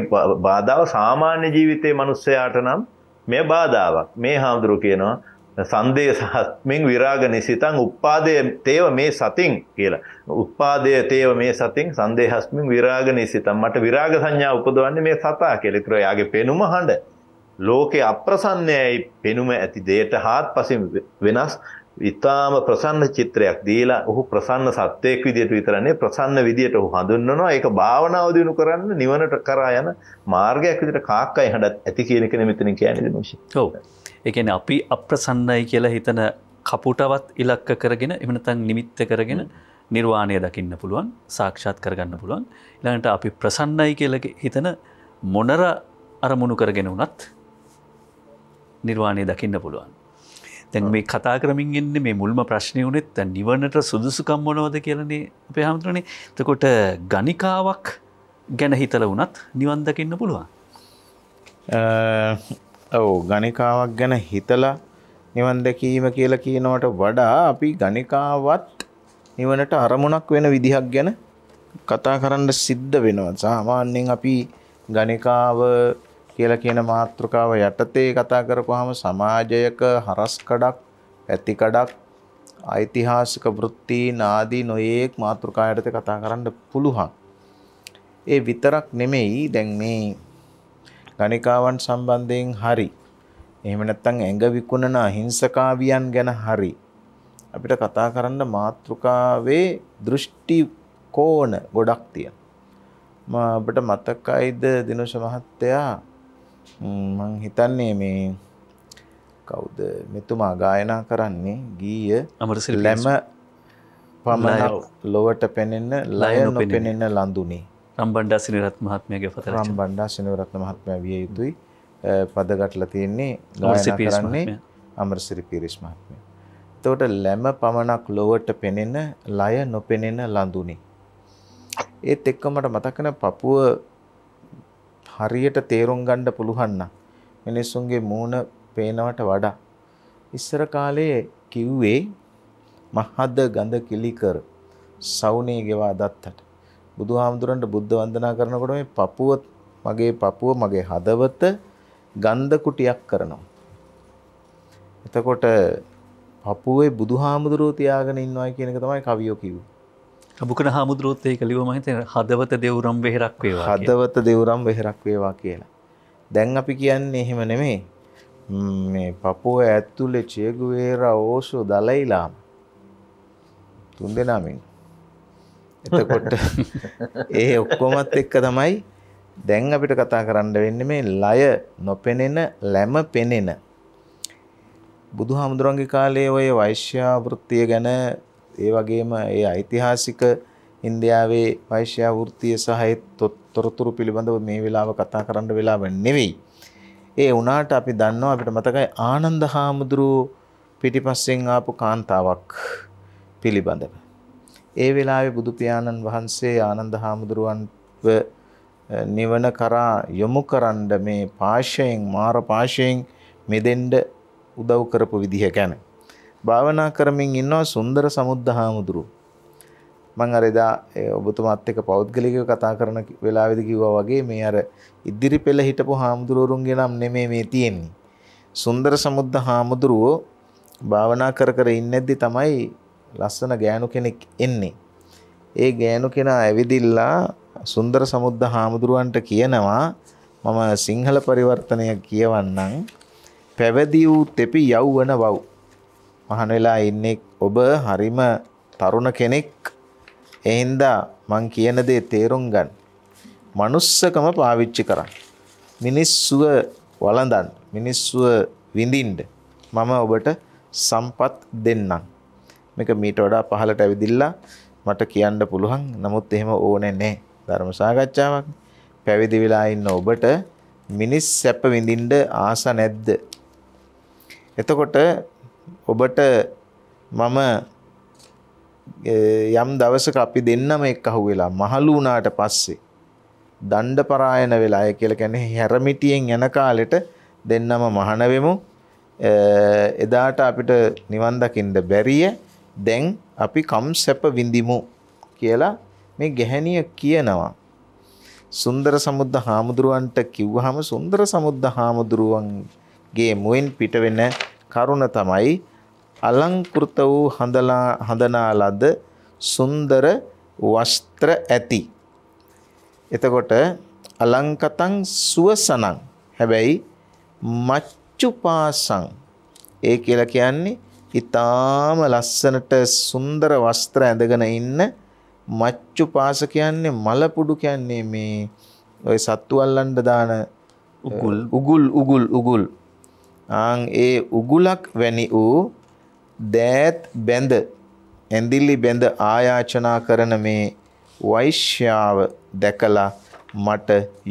බාධාව සාමාන්‍ය ජීවිතයේ මිනිස්සයාට නම් මේ බාධාවක්. මේ හාමුදුරු කියනවා සන්දේශාත්මෙන් විරාග නිසිතං උප්පාදය තේව මේ සතින් කියලා. උප්පාදය තේව මේ සතින් සන්දේහස්මින් විරාග නිසිතං මට විරාග සංඥා උපදවන්නේ මේ සතා කියලා. ඒතර යාගේ පෙනුම හඬ. ලෝකේ අප්‍රසන්නයයි පෙනුම ඇති දෙයට හාත්පසින් වෙනස් ඉතාම ප්‍රසන්න චිත්‍රයක් දීලා ඔහු ප්‍රසන්න සත්වයක් විදියට විතරනේ ප්‍රසන්න විදියට ඔහු හඳුන්වනවා ඒක භාවනාව දිනු කරන්න නිවනට කරා යන මාර්ගයක් විදියට කාක්කයි හඬත් ඇති කියන එක මෙතන කියන්නේ දිනුෂි. ඔව්. ඒ කියන්නේ අපි අප්‍රසන්නයි කියලා හිතන කපුටවත් ඉලක්ක කරගෙන එහෙම නැත්නම් නිමිත්ත කරගෙන නිර්වාණය දකින්න පුළුවන් සාක්ෂාත් කරගන්න පුළුවන්. ඊළඟට අපි ප්‍රසන්නයි කියලා හිතන මොනර අරමුණු කරගෙන වුණත් නිර්වාණය දකින්න පුළුවන්. තැන් මේ කතා කරමින් එන්න මේ මුල්ම ප්‍රශ්නය වනෙත් නිවනට සුදුසුකම් මොනවද කියලනේ අපේ හාමුදුරනේ තකොට ගනිකාවක් ගැන හිතල වනත් නිවන්දකින්න පුළුවන්. ඔවු ගනිකාවක් ගැන හිතලා නිවන් දැකීම කියල කියනවට වඩා අපි ගනිකාවත් නිවනට අරමුණක් වෙන විදිහක් ගැන කතා කරන්න සිද්ධ වෙනවා සාමාන්‍යෙන් අපි ගනිකාව කියලා කියන මාතෘකාව යටතේ කතා කරපුවාම සමාජයක හරස්කඩක් ඇතිකඩක් ඓතිහාසික වෘත්තීන් ආදී නොයේක් මාතෘකා යටතේ කතා කරන්න පුළුවන්. ඒ විතරක් නෙමෙයි දැන් මේ ගණිකාවන් සම්බන්ධයෙන් හරි එහෙම නැත්නම් ඇඟ විකුණන අහිංසකාවියන් ගැන හරි අපිට කතා කරන්න මාතෘකාවේ දෘෂ්ටි කෝණ ගොඩක් තියෙනවා. මම අපිට මතකයිද දිනුෂ මහත්තයා මං හිතන්නේ මේ කවුද මෙතුමා ගායනා කරන්නේ ගීය අමරසිරි ලැම පමණක් ලොවට පෙනෙන්න ලය නොපෙනෙන්න ලඳුනේ රම්බණ්ඩා සිනරත් මහත්මයාගේ පත රචනා රම්බණ්ඩා සිනරත් මහත්මයා විය යුතුයි පද ගැටලා තියෙන්නේ ගායනා කරන්නේ අමරසිරි පීරිස් මහත්මයා. එතකොට ලැම පමණක් ලොවට පෙනෙන ලය නොපෙනෙන ලඳුනේ. ඒත් එක්කම මට මතක වෙන පපුව හරියට තේරුම් ගන්න පුළුවන් නම් මිනිස්සුන්ගේ මූණ පේනවට වඩා ඉස්සර කාලේ කිව්වේ මහද ගඳ කිලිකර සවුනේ ගෙවා දත්තට බුදුහාමුදුරන්ට බුද්ධ වන්දනා කරනකොට මේ පපුව මගේ පපුව මගේ හදවත ගන්ධ කුටියක් කරනවා එතකොට පපුවේ බුදුහාමුදුරුවෝ තියාගෙන ඉන්නවා කියන එක තමයි කවියෝ කිව්වේ බුකන හාමුදුරුවොත් ඒ කලිව මහිතන හදවත දෙවරම් වෙහෙරක් වේ හදවත දෙවරම් වෙහෙරක් වේවා කියලා. දැන් අපි කියන්නේ එහෙම නෙමේ මේ පපුුව ඇත්තුලෙ චේගුවේර ඕසු දලයිලාම් තුන් දෙනාමින් එතකොට ඒ ඔක්කොමත් එක්ක තමයි දැන් අපිට කතා කරන්න වෙන්න මේ ලය නොපෙනෙන ලැම පෙනෙන බුදු හාමුදුරන්ගේ කාලේ ඔය වෛශ්‍යාවෘත්තිය ගැන ඒ වගේම ඒ ඓතිහාසික ඉන්දියාවේ වෛශ්‍ය වෘත්තිය සහ තොරතුරු පිළිබඳව මේ වෙලාව කතා කරන්න වෙලාව නෙවෙයි. ඒ වුණාට අපි දන්නවා අපිට මතකයි ආනන්ද හාමුදුරුව පිටිපස්සෙන් ආපු කාන්තාවක් පිළිබඳව. ඒ වෙලාවේ බුදු පියාණන් වහන්සේ ආනන්ද හාමුදුරුවන්ව නිවන කරා යොමු කරන්න මේ පාෂයෙන් මාර පාෂයෙන් මෙදෙන්න උදව් කරපු විදිහ ගැන භාවනා කරමින් ඉන්නවා සුන්දර සමුද්දහාමුදුරු. මං අර එදා ඔබතුමාත් එක්ක පෞද්ගලිකව කතා කරන වෙලාවේදී කිව්වා වගේ මේ අර ඉදිරි පෙළ හිටපු හාමුදුරුවරුන්ගේ නම් නෙමෙයි මේ තියෙන්නේ. සුන්දර සමුද්ද හාමුදුරුවෝ භාවනා කර කර ඉන්නේද්දි තමයි ලස්සන ගෑනු කෙනෙක් එන්නේ. ඒ ගෑනු කෙනා ඇවිදිලා සුන්දර සමුද්ද හාමුදුරුවන්ට කියනවා මම සිංහල පරිවර්තනය කියවන්නම් පැවිදි වූ තෙපි යවවන වව් මහන වෙලා ඉන්නේ ඔබ හරිම තරුණ කෙනෙක්. ඒ හින්දා මං කියන දේ තේරුම් ගන්න. manussකම පාවිච්චි කරන්න. මිනිස්සුව වළඳන්න. මිනිස්සුව විඳින්න. මම ඔබට සම්පත් දෙන්නම්. මේක මීට වඩා පහලට ඇවිදිලා මට කියන්න පුළුවන්. නමුත් එහෙම ඕනේ නැහැ. ධර්ම සාකච්ඡාවක්. පැවිදි වෙලා ඉන්න ඔබට මිනිස් සැප විඳින්න ආස නැද්ද? එතකොට ඔබට මම යම් දවසක අපි දෙන්නම එක් අහු වෙලා මහලු වුණාට පස්සේ දණ්ඩ පරායන වෙලා අය කියලා කියන්නේ හැරමිටියෙන් යන කාලෙට දෙන්නම මහන වෙමු. එදාට අපිට නිවන් දකින්න බැරිය. දැන් අපි කම් සැප විඳිමු කියලා මේ ගැහණිය කියනවා. සුන්දර සමුද්ද හාමුදුරුවන්ට කිව්වහම සුන්දර සමුද්ද හාමුදුරුවන්ගේ මුවෙන් පිට වෙන කරුණ තමයි අලංකෘත වූ හඳලා හඳනා ලද සුන්දර වස්ත්‍ර ඇති. එතකොට අලංකතං සුවසනං හැබැයි මච්චුපාසං ඒ කියලා කියන්නේ ඊටාම ලස්සනට සුන්දර වස්ත්‍ර ඇඳගෙන ඉන්න මච්චුපාස කියන්නේ මලපුඩු කියන්නේ මේ ওই සත්තු අල්ලන්න දාන උගුල් උගුල් උගුල් උගුල් ආන් ඒ උගුලක් වැනි වූ දෑත් බැඳ ඇඳිලි බැඳ ආයාචනා කරන මේ වෛශ්‍යාව දැකලා මට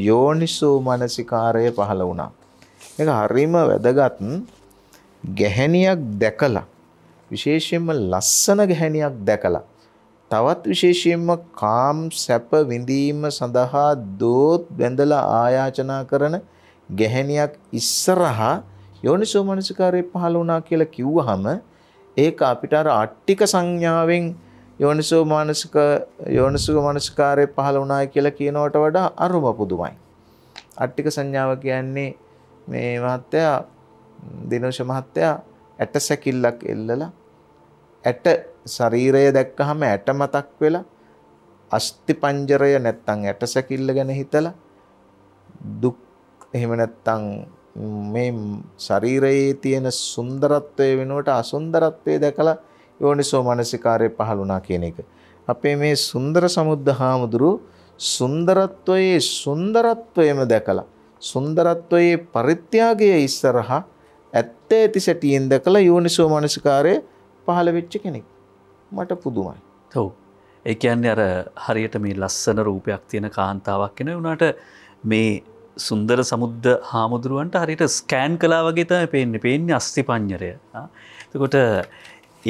යෝනිසෝ මනසිකාරය පහළ වුණා. ඒක හරිම වැදගත් ගැහැණියක් දැකලා විශේෂයෙන්ම ලස්සන ගැහැණියක් දැකලා තවත් විශේෂයෙන්ම කාම් සැප විඳීම සඳහා දෝත් බැඳලා ආයාචනා කරන ගැහැණියක් ඉස්සරහා යෝනිසෝ මනසිකාරය පහළ වුණා කියලා කිව්වහම ඒක අපිට අර අට්ටික සංඥාවෙන් යෝනිසෝ මානසික යෝනිසෝ මනසිකාරය පහළ වුණා කියලා කියනවට වඩා අරුම පුදුමයි. අට්ටික සංඥාව කියන්නේ මේ මහත්තයා දිනෝෂ මහත්තයා ඇට සැකිල්ලක් එල්ලලා ඇට ශරීරය දැක්කහම ඇට මතක් වෙලා අස්ති පංජරය නැත්තම් ඇට සැකිල්ල ගැන හිතලා දුක් එහෙම නැත්තම් මේ ශරීරයේ තියෙන සුන්දරත්වය වෙනුවට අසුන්දරත්වය දැකලා යෝනිසෝ මනසිකාරය පහළුණා කියන එක. අපේ මේ සුන්දර සමුද්ධ හාමුදුරු සුන්දරත්වයේ සුන්දරත්වයම දැකලා සුන්දරත්වයේ පරිත්‍යාගය ඉස්සරහා ඇත්ත ඇති සැටියෙන් දැකලා යෝනිසෝ මනසිකාරය පහළ වෙච්ච කෙනෙක්. මට පුදුමයි. තව්. ඒ කියන්නේ අර හරියට මේ ලස්සන රූපයක් තියෙන කාන්තාවක් කෙන වුණාට මේ සුන්දර සමුද්ද හාමුදුරුවන්ට හරිට ස්කෑන් කලා වගේතම පේන්න පේන්නේ අස්ති පං්ඥරය තකොට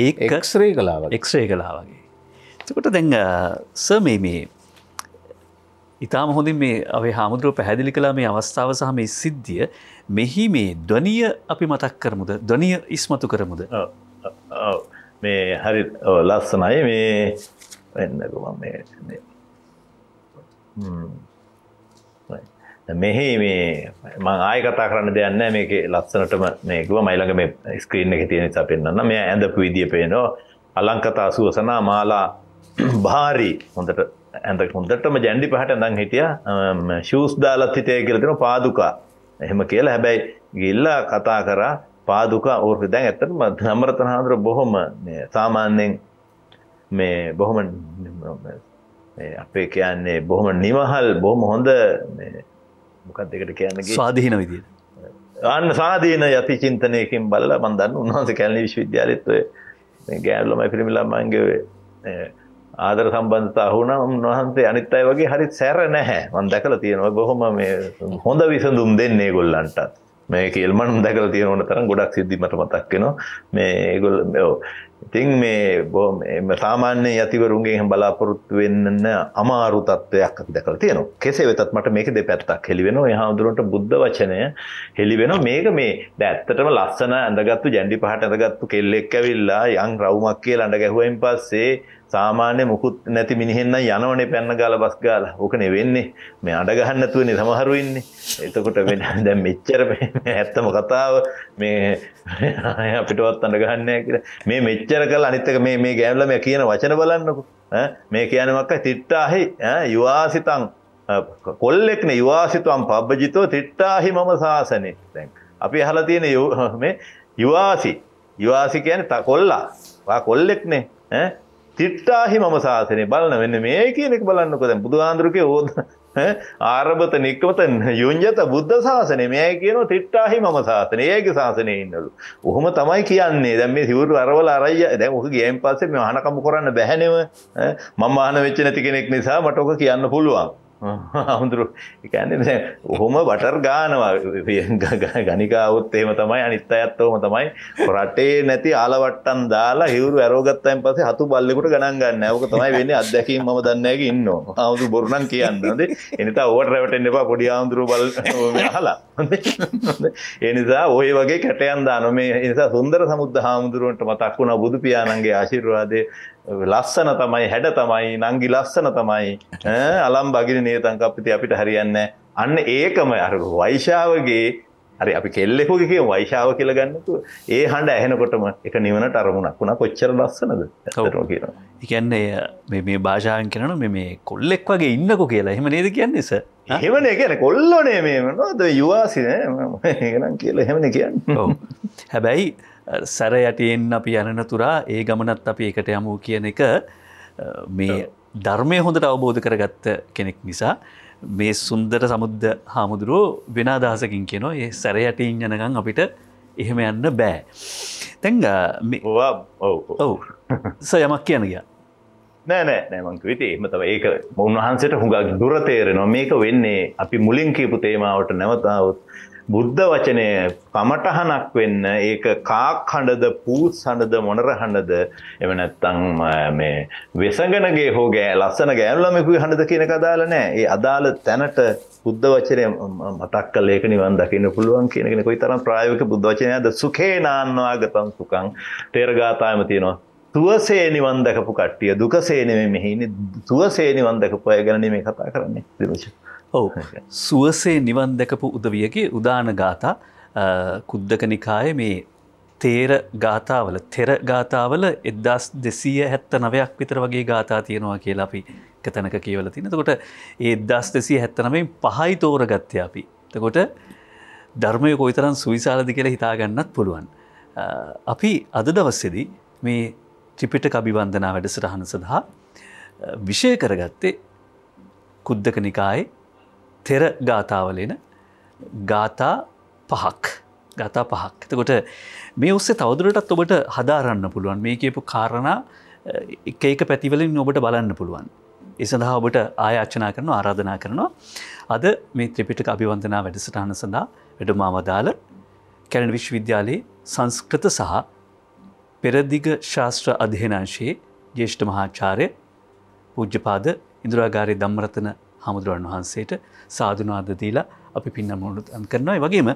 ඒ එක්ස්රේ කලාව එක්ස්රේ කලා වගේ තකොට දැඟ ස මේ මේ ඉතා හොඳින් මේ අපේ හාමුදුරුව පැහැදිලි කලා මේ අවස්ථාව සහ මේ සිද්ධිය මෙහි මේ දනිය අපි මතක් කරමුද දනිය ඉස්මතු කරමුද මේ හරි ලස්සනයි මේ වෙන්නකුම මේ මෙහි මේ මං ආය කතා කරන්න දෙයන්න මේක ලස්සනටම මේකුව මයිළඟ මේ ස්ක්‍රීන් එක තියෙන නිසා පෙන්න්න මේ ඇඳපු විදිිය පේනවා අලංකතා සුවසනා මාලා භාරි හොඳට ඇඳ හොඳටම ජැන්ඩි පහට ඇඳං හිටිය ශූස් දාලත් හිතය කියලතින පාදුකා එහෙම කියලා හැබැයි ගිල්ලා කතා කරා පාදුකා ඕර්ක දැන් ඇතරම නම්රතන හාදුර බොහොම සාමාන්‍යෙන් මේ බොහොම අපේ කියන්නේ බොහොම නිමහල් බොහොම හොඳ මොකක් දෙකට කියන්නගේ ස්වාධීන විදිිය අන්න සාධීන යති චින්තනයකින් බල බන්දන්න උන්හන්ස කැලි විශ්විද්‍යාලත්වය ගෑල්ලොම පිරිමිලම්මන්ගේ ආදර සම්බන්ධතා හුන උන්වහන්සේ අනිත් අයි වගේ හරි සැර නැහැ මන්දකල තියෙනවා බොහොම මේ හොඳ විසඳුම් දෙන්නේ ගොල්ලන්ටත් මේ කෙල්මනුම් දැකල තියෙනවන තරම් ගොඩක් සිද්ධිමට මතක්කෙනවා මේ ඒගොල් ඉතින් මේ බොම සාමාන්‍ය යතිවරුන්ගේ බලාපොරොත්තු වෙන්න අමාරු තත්ත්වයක් දැකල තියෙනවා. කෙසේ වෙතත් මට මේක දෙපැත්තක් හෙලි වෙනවා. එහා උදුරන්ට බුද්ධ වචනය හෙලි වෙනවා. මේක මේ දැන් ඇත්තටම ලස්සන ඇඳගත්තු ජැන්ඩි පහට ඇඳගත්තු කෙල්ලෙක් ඇවිල්ලා යන් රවුමක් කියලා ඇඳ ගැහුවෙන් පස්සේ සාමාන්‍ය මුකුත් නැති මිනිහෙන් නම් යනවනේ පැන්න ගාලා බස් ගාලා. ඕකනේ වෙන්නේ. මේ අඬ ගහන්න නැතුවනේ සමහරු ඉන්නේ. එතකොට වෙන දැන් මෙච්චර ඇත්තම කතාව මේ අපිටවත් අඬ ගහන්නේ නැහැ කියලා. මේ මෙච්චර කරලා අනිත් එක මේ මේ ගෑනු ළමයා කියන වචන බලන්නකෝ. ඈ මේ කියන්නේ මොකක්ද? තිට්ටාහි ඈ යුවාසිතං කොල්ලෙක්න යවාසිතුවම් පබ්බජිතෝ තිට්ටාහි මම ශාසනය දැන්. අපි හල තියෙන යවාසි යවාසි කියන ත කොල්ලා කොල්ලෙක්නේ තිට්ටාහි මම ශාසනය බලන වෙන්න මේ කියනෙක් බලන්නක දැ බුදුහාන්දුරක ඕද ආරභත නික්කමත යුංජත බුද්ධ ශාසනය මේ කියන තිට්ටාහි මම ශාසනය ඒක ශාසනය ඉන්නලු. ඔහොම තමයි කියන්නේ දැම මේ සිවරු අරවල අරයි දැ හ ගේම් පස්සේ හනකම කරන්න බැහැනව මම ආන වෙච්ච නැති කෙනෙක් නිසා මටක කියන්න පුළුවන්. හමුදුරු එකන්නේ ඔහොම බටර් ගානවා ගනිකාවුත් එහෙම තමයි අනිත් අයත් ඔහොම තමයි රටේ නැති ආලවට්ටන් දාලා හිවුරු ඇරෝගත්තයින් පස්සේ හතු බල්ලෙකුට ගණන් ගන්න. ඕක තමයි වෙන්නේ අත්දැකීම් මම දන්නේ නැගේ ඉන්නවා. හමුදු බොරු නම් කියන්නද? ඒ නිසා ඕවට රැවටෙන්න එපා පොඩි ආමුදුරු බල් අහලා. ඒ නිසා ওই වගේ කැටයන් දානවා. මේ ඒ නිසා සුන්දර සමුද්ද හාමුදුරුවන්ට මතක් වුණා බුදු පියාණන්ගේ ආශිර්වාදයේ ලස්සන තමයි හැඩ තමයි නංගි ලස්සන තමයි අලම් බගිරි නේතංක අපිති අපිට හරියන්න අන්න ඒකම අර වයිශාවගේ හරි අපි කෙල්ලෙකුගේ වයිශාව කියලා ගන්නතු ඒ හඬ ඇහෙනකොටම එක නිවනට අරමුණක් වුණා කොච්චර ලස්සනද ඇතරෝ කියන එකන්නේ මේ භාෂාවන් කරන මේ කොල්ලෙක් වගේ ඉන්නකො කියලා එහෙම නේද කියන්නේෙස හෙමන කියන කොල්ලොනේ මේමනොද යවාසින ගෙනම් කියලා හෙමන කියන්න හැබැයි සැර යටයෙන් අපි යනනතුරා ඒ ගමනත් අපි එකට යමූ කියන එක මේ ධර්මය හොඳට අවබෝධ කරගත්ත කෙනෙක් නිසා මේ සුන්දර සමුද්ද හාමුදුරුවෝ වෙන අදහසකින් කියනවා ඒ සැරයටයින් යනකං අපිට එහෙම යන්න බෑ. තැංග ඔව ස යමක් කියන ගිය. නෑනෑ නෑමංක විති එම තම ඒක මොන්වහන්සට හුඟක් දුරතේරෙනවා මේක වෙන්නේ අපි මුලින් කීපු තේමාවට නැවතාවත් බුද්ධ වචනය කමටහනක් වෙන්න ඒක කාක් හඬද පූත් හඬද මොනර හඬද එමනැත්තං මේ වෙසඟනගේ හෝ ගෑ ලස්සන ගෑනුලමෙකු හඬද කියන කදාල නෑ ඒ අදාළ තැනට බුද්ධ වචනය මතක් කලේක නිවන් දකින්න පුළුවන් කියනගෙන කොයි තරම් ප්‍රායෝගික බුද්ධ වචනයද සුඛේ නාන්වාගතං සුඛං තේරගාතායම තියෙනවා තුවසේ නිවන් දැකපු කට්ටිය දුකසේ නෙමෙයි මෙහි ඉන්නේ තුවසේ නිවන් දැකපු අය ගැන මේ කතා කරන්නේ දිනච ඔව සුවසේ නිවන් දැකපු උදවියගේ උදාන ගාතා කුද්දක නිකාය මේ තේර ගාථාවල තෙර ගාථාවල එදස් දෙසීය හැත්ත නවයක් විතර වගේ ගාථා තියෙනවා කියලා අපි එකතැනක කියවල තිනතකොට ඒ දස් දෙසී හැත්තනමෙන් පහයි තෝර ගත්ත අපි තකොට ධර්මය කොයිතරන් සුවිසාලදි කියලා හිතාගන්නත් පුළුවන් අපි අද දවස්සෙදී මේ ත්‍රිපිට කබිවන්දනා වැඩසටහන සඳහා විෂය කරගත්තේ කුද්දක නිකායේ තෙර ගාථාවලෙන ගාථා පහක් ගතා පහක් එතකොට මේ ඔස්සේ තවදුරටත් ඔබට හදාරන්න පුළුවන් මේ කියපු කාරණා එක එක පැතිවලින් ඔබට බලන්න පුළුවන්. ඒ සඳහා ඔබට ආයාචනා කරන ආරාධනා කරනවා අද මේ ත්‍රිපිටක අභිවන්දනා වැඩසටහන සඳහා වැඩමා වදාළ කැරණ විශ්වවිද්‍යාලයේ සංස්කෘත සහ පෙරදිග ශාස්ත්‍ර අධ්‍යනංශයේ ජේෂ්ඨ මහාචාරය පූජ්ජපාද ඉන්දුරාගාරය දම්රතන හමුදුරුවන් වහන්සේට සාධනාද දීලා අපි පින්න මුණුත් අන් කරනයි වගේම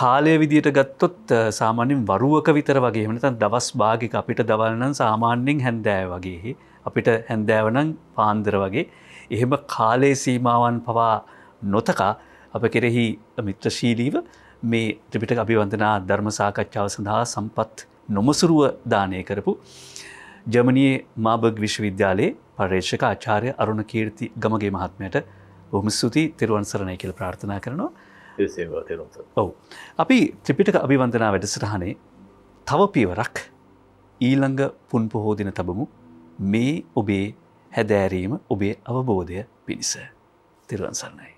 කාලය විදියට ගත්තොත් සාමාන්‍යෙන් වරුවක විතර වගේ මනතන් දවස් භාගික අපිට දවල්නන් සාමාන්‍යෙන් හැන්දෑ වගේ අපිට හැන්දෑවනං පාන්දර වගේ එහෙම කාලයේ සීමාවන් පවා නොතකා අප කෙරෙහි මිත්‍රශීලීව මේ ත්‍රිපිට අභිවන්දනා ධර්ම සාකච්ඡාව සඳහා සම්පත් නොමසුරුව දානය කරපු ජමනයේ මාභග විශ්වවිද්‍යාලයේ පර්ේෂක ආචාරය අරුණ කීර්ති ගමගේ මහත්මයට උම ස්තුති තෙරුවන්සරණය කියල ප්‍රාර්ථනා කරනවා ඔව අපි ත්‍රිපිටක අභිවන්දනා වැඩසටහනේ තව පීවරක් ඊළඟ පුන් පොහෝදින තබමු මේ ඔබේ හැදෑරීම ඔබේ අවබෝධය පිණිස තෙරුවන්සරණයි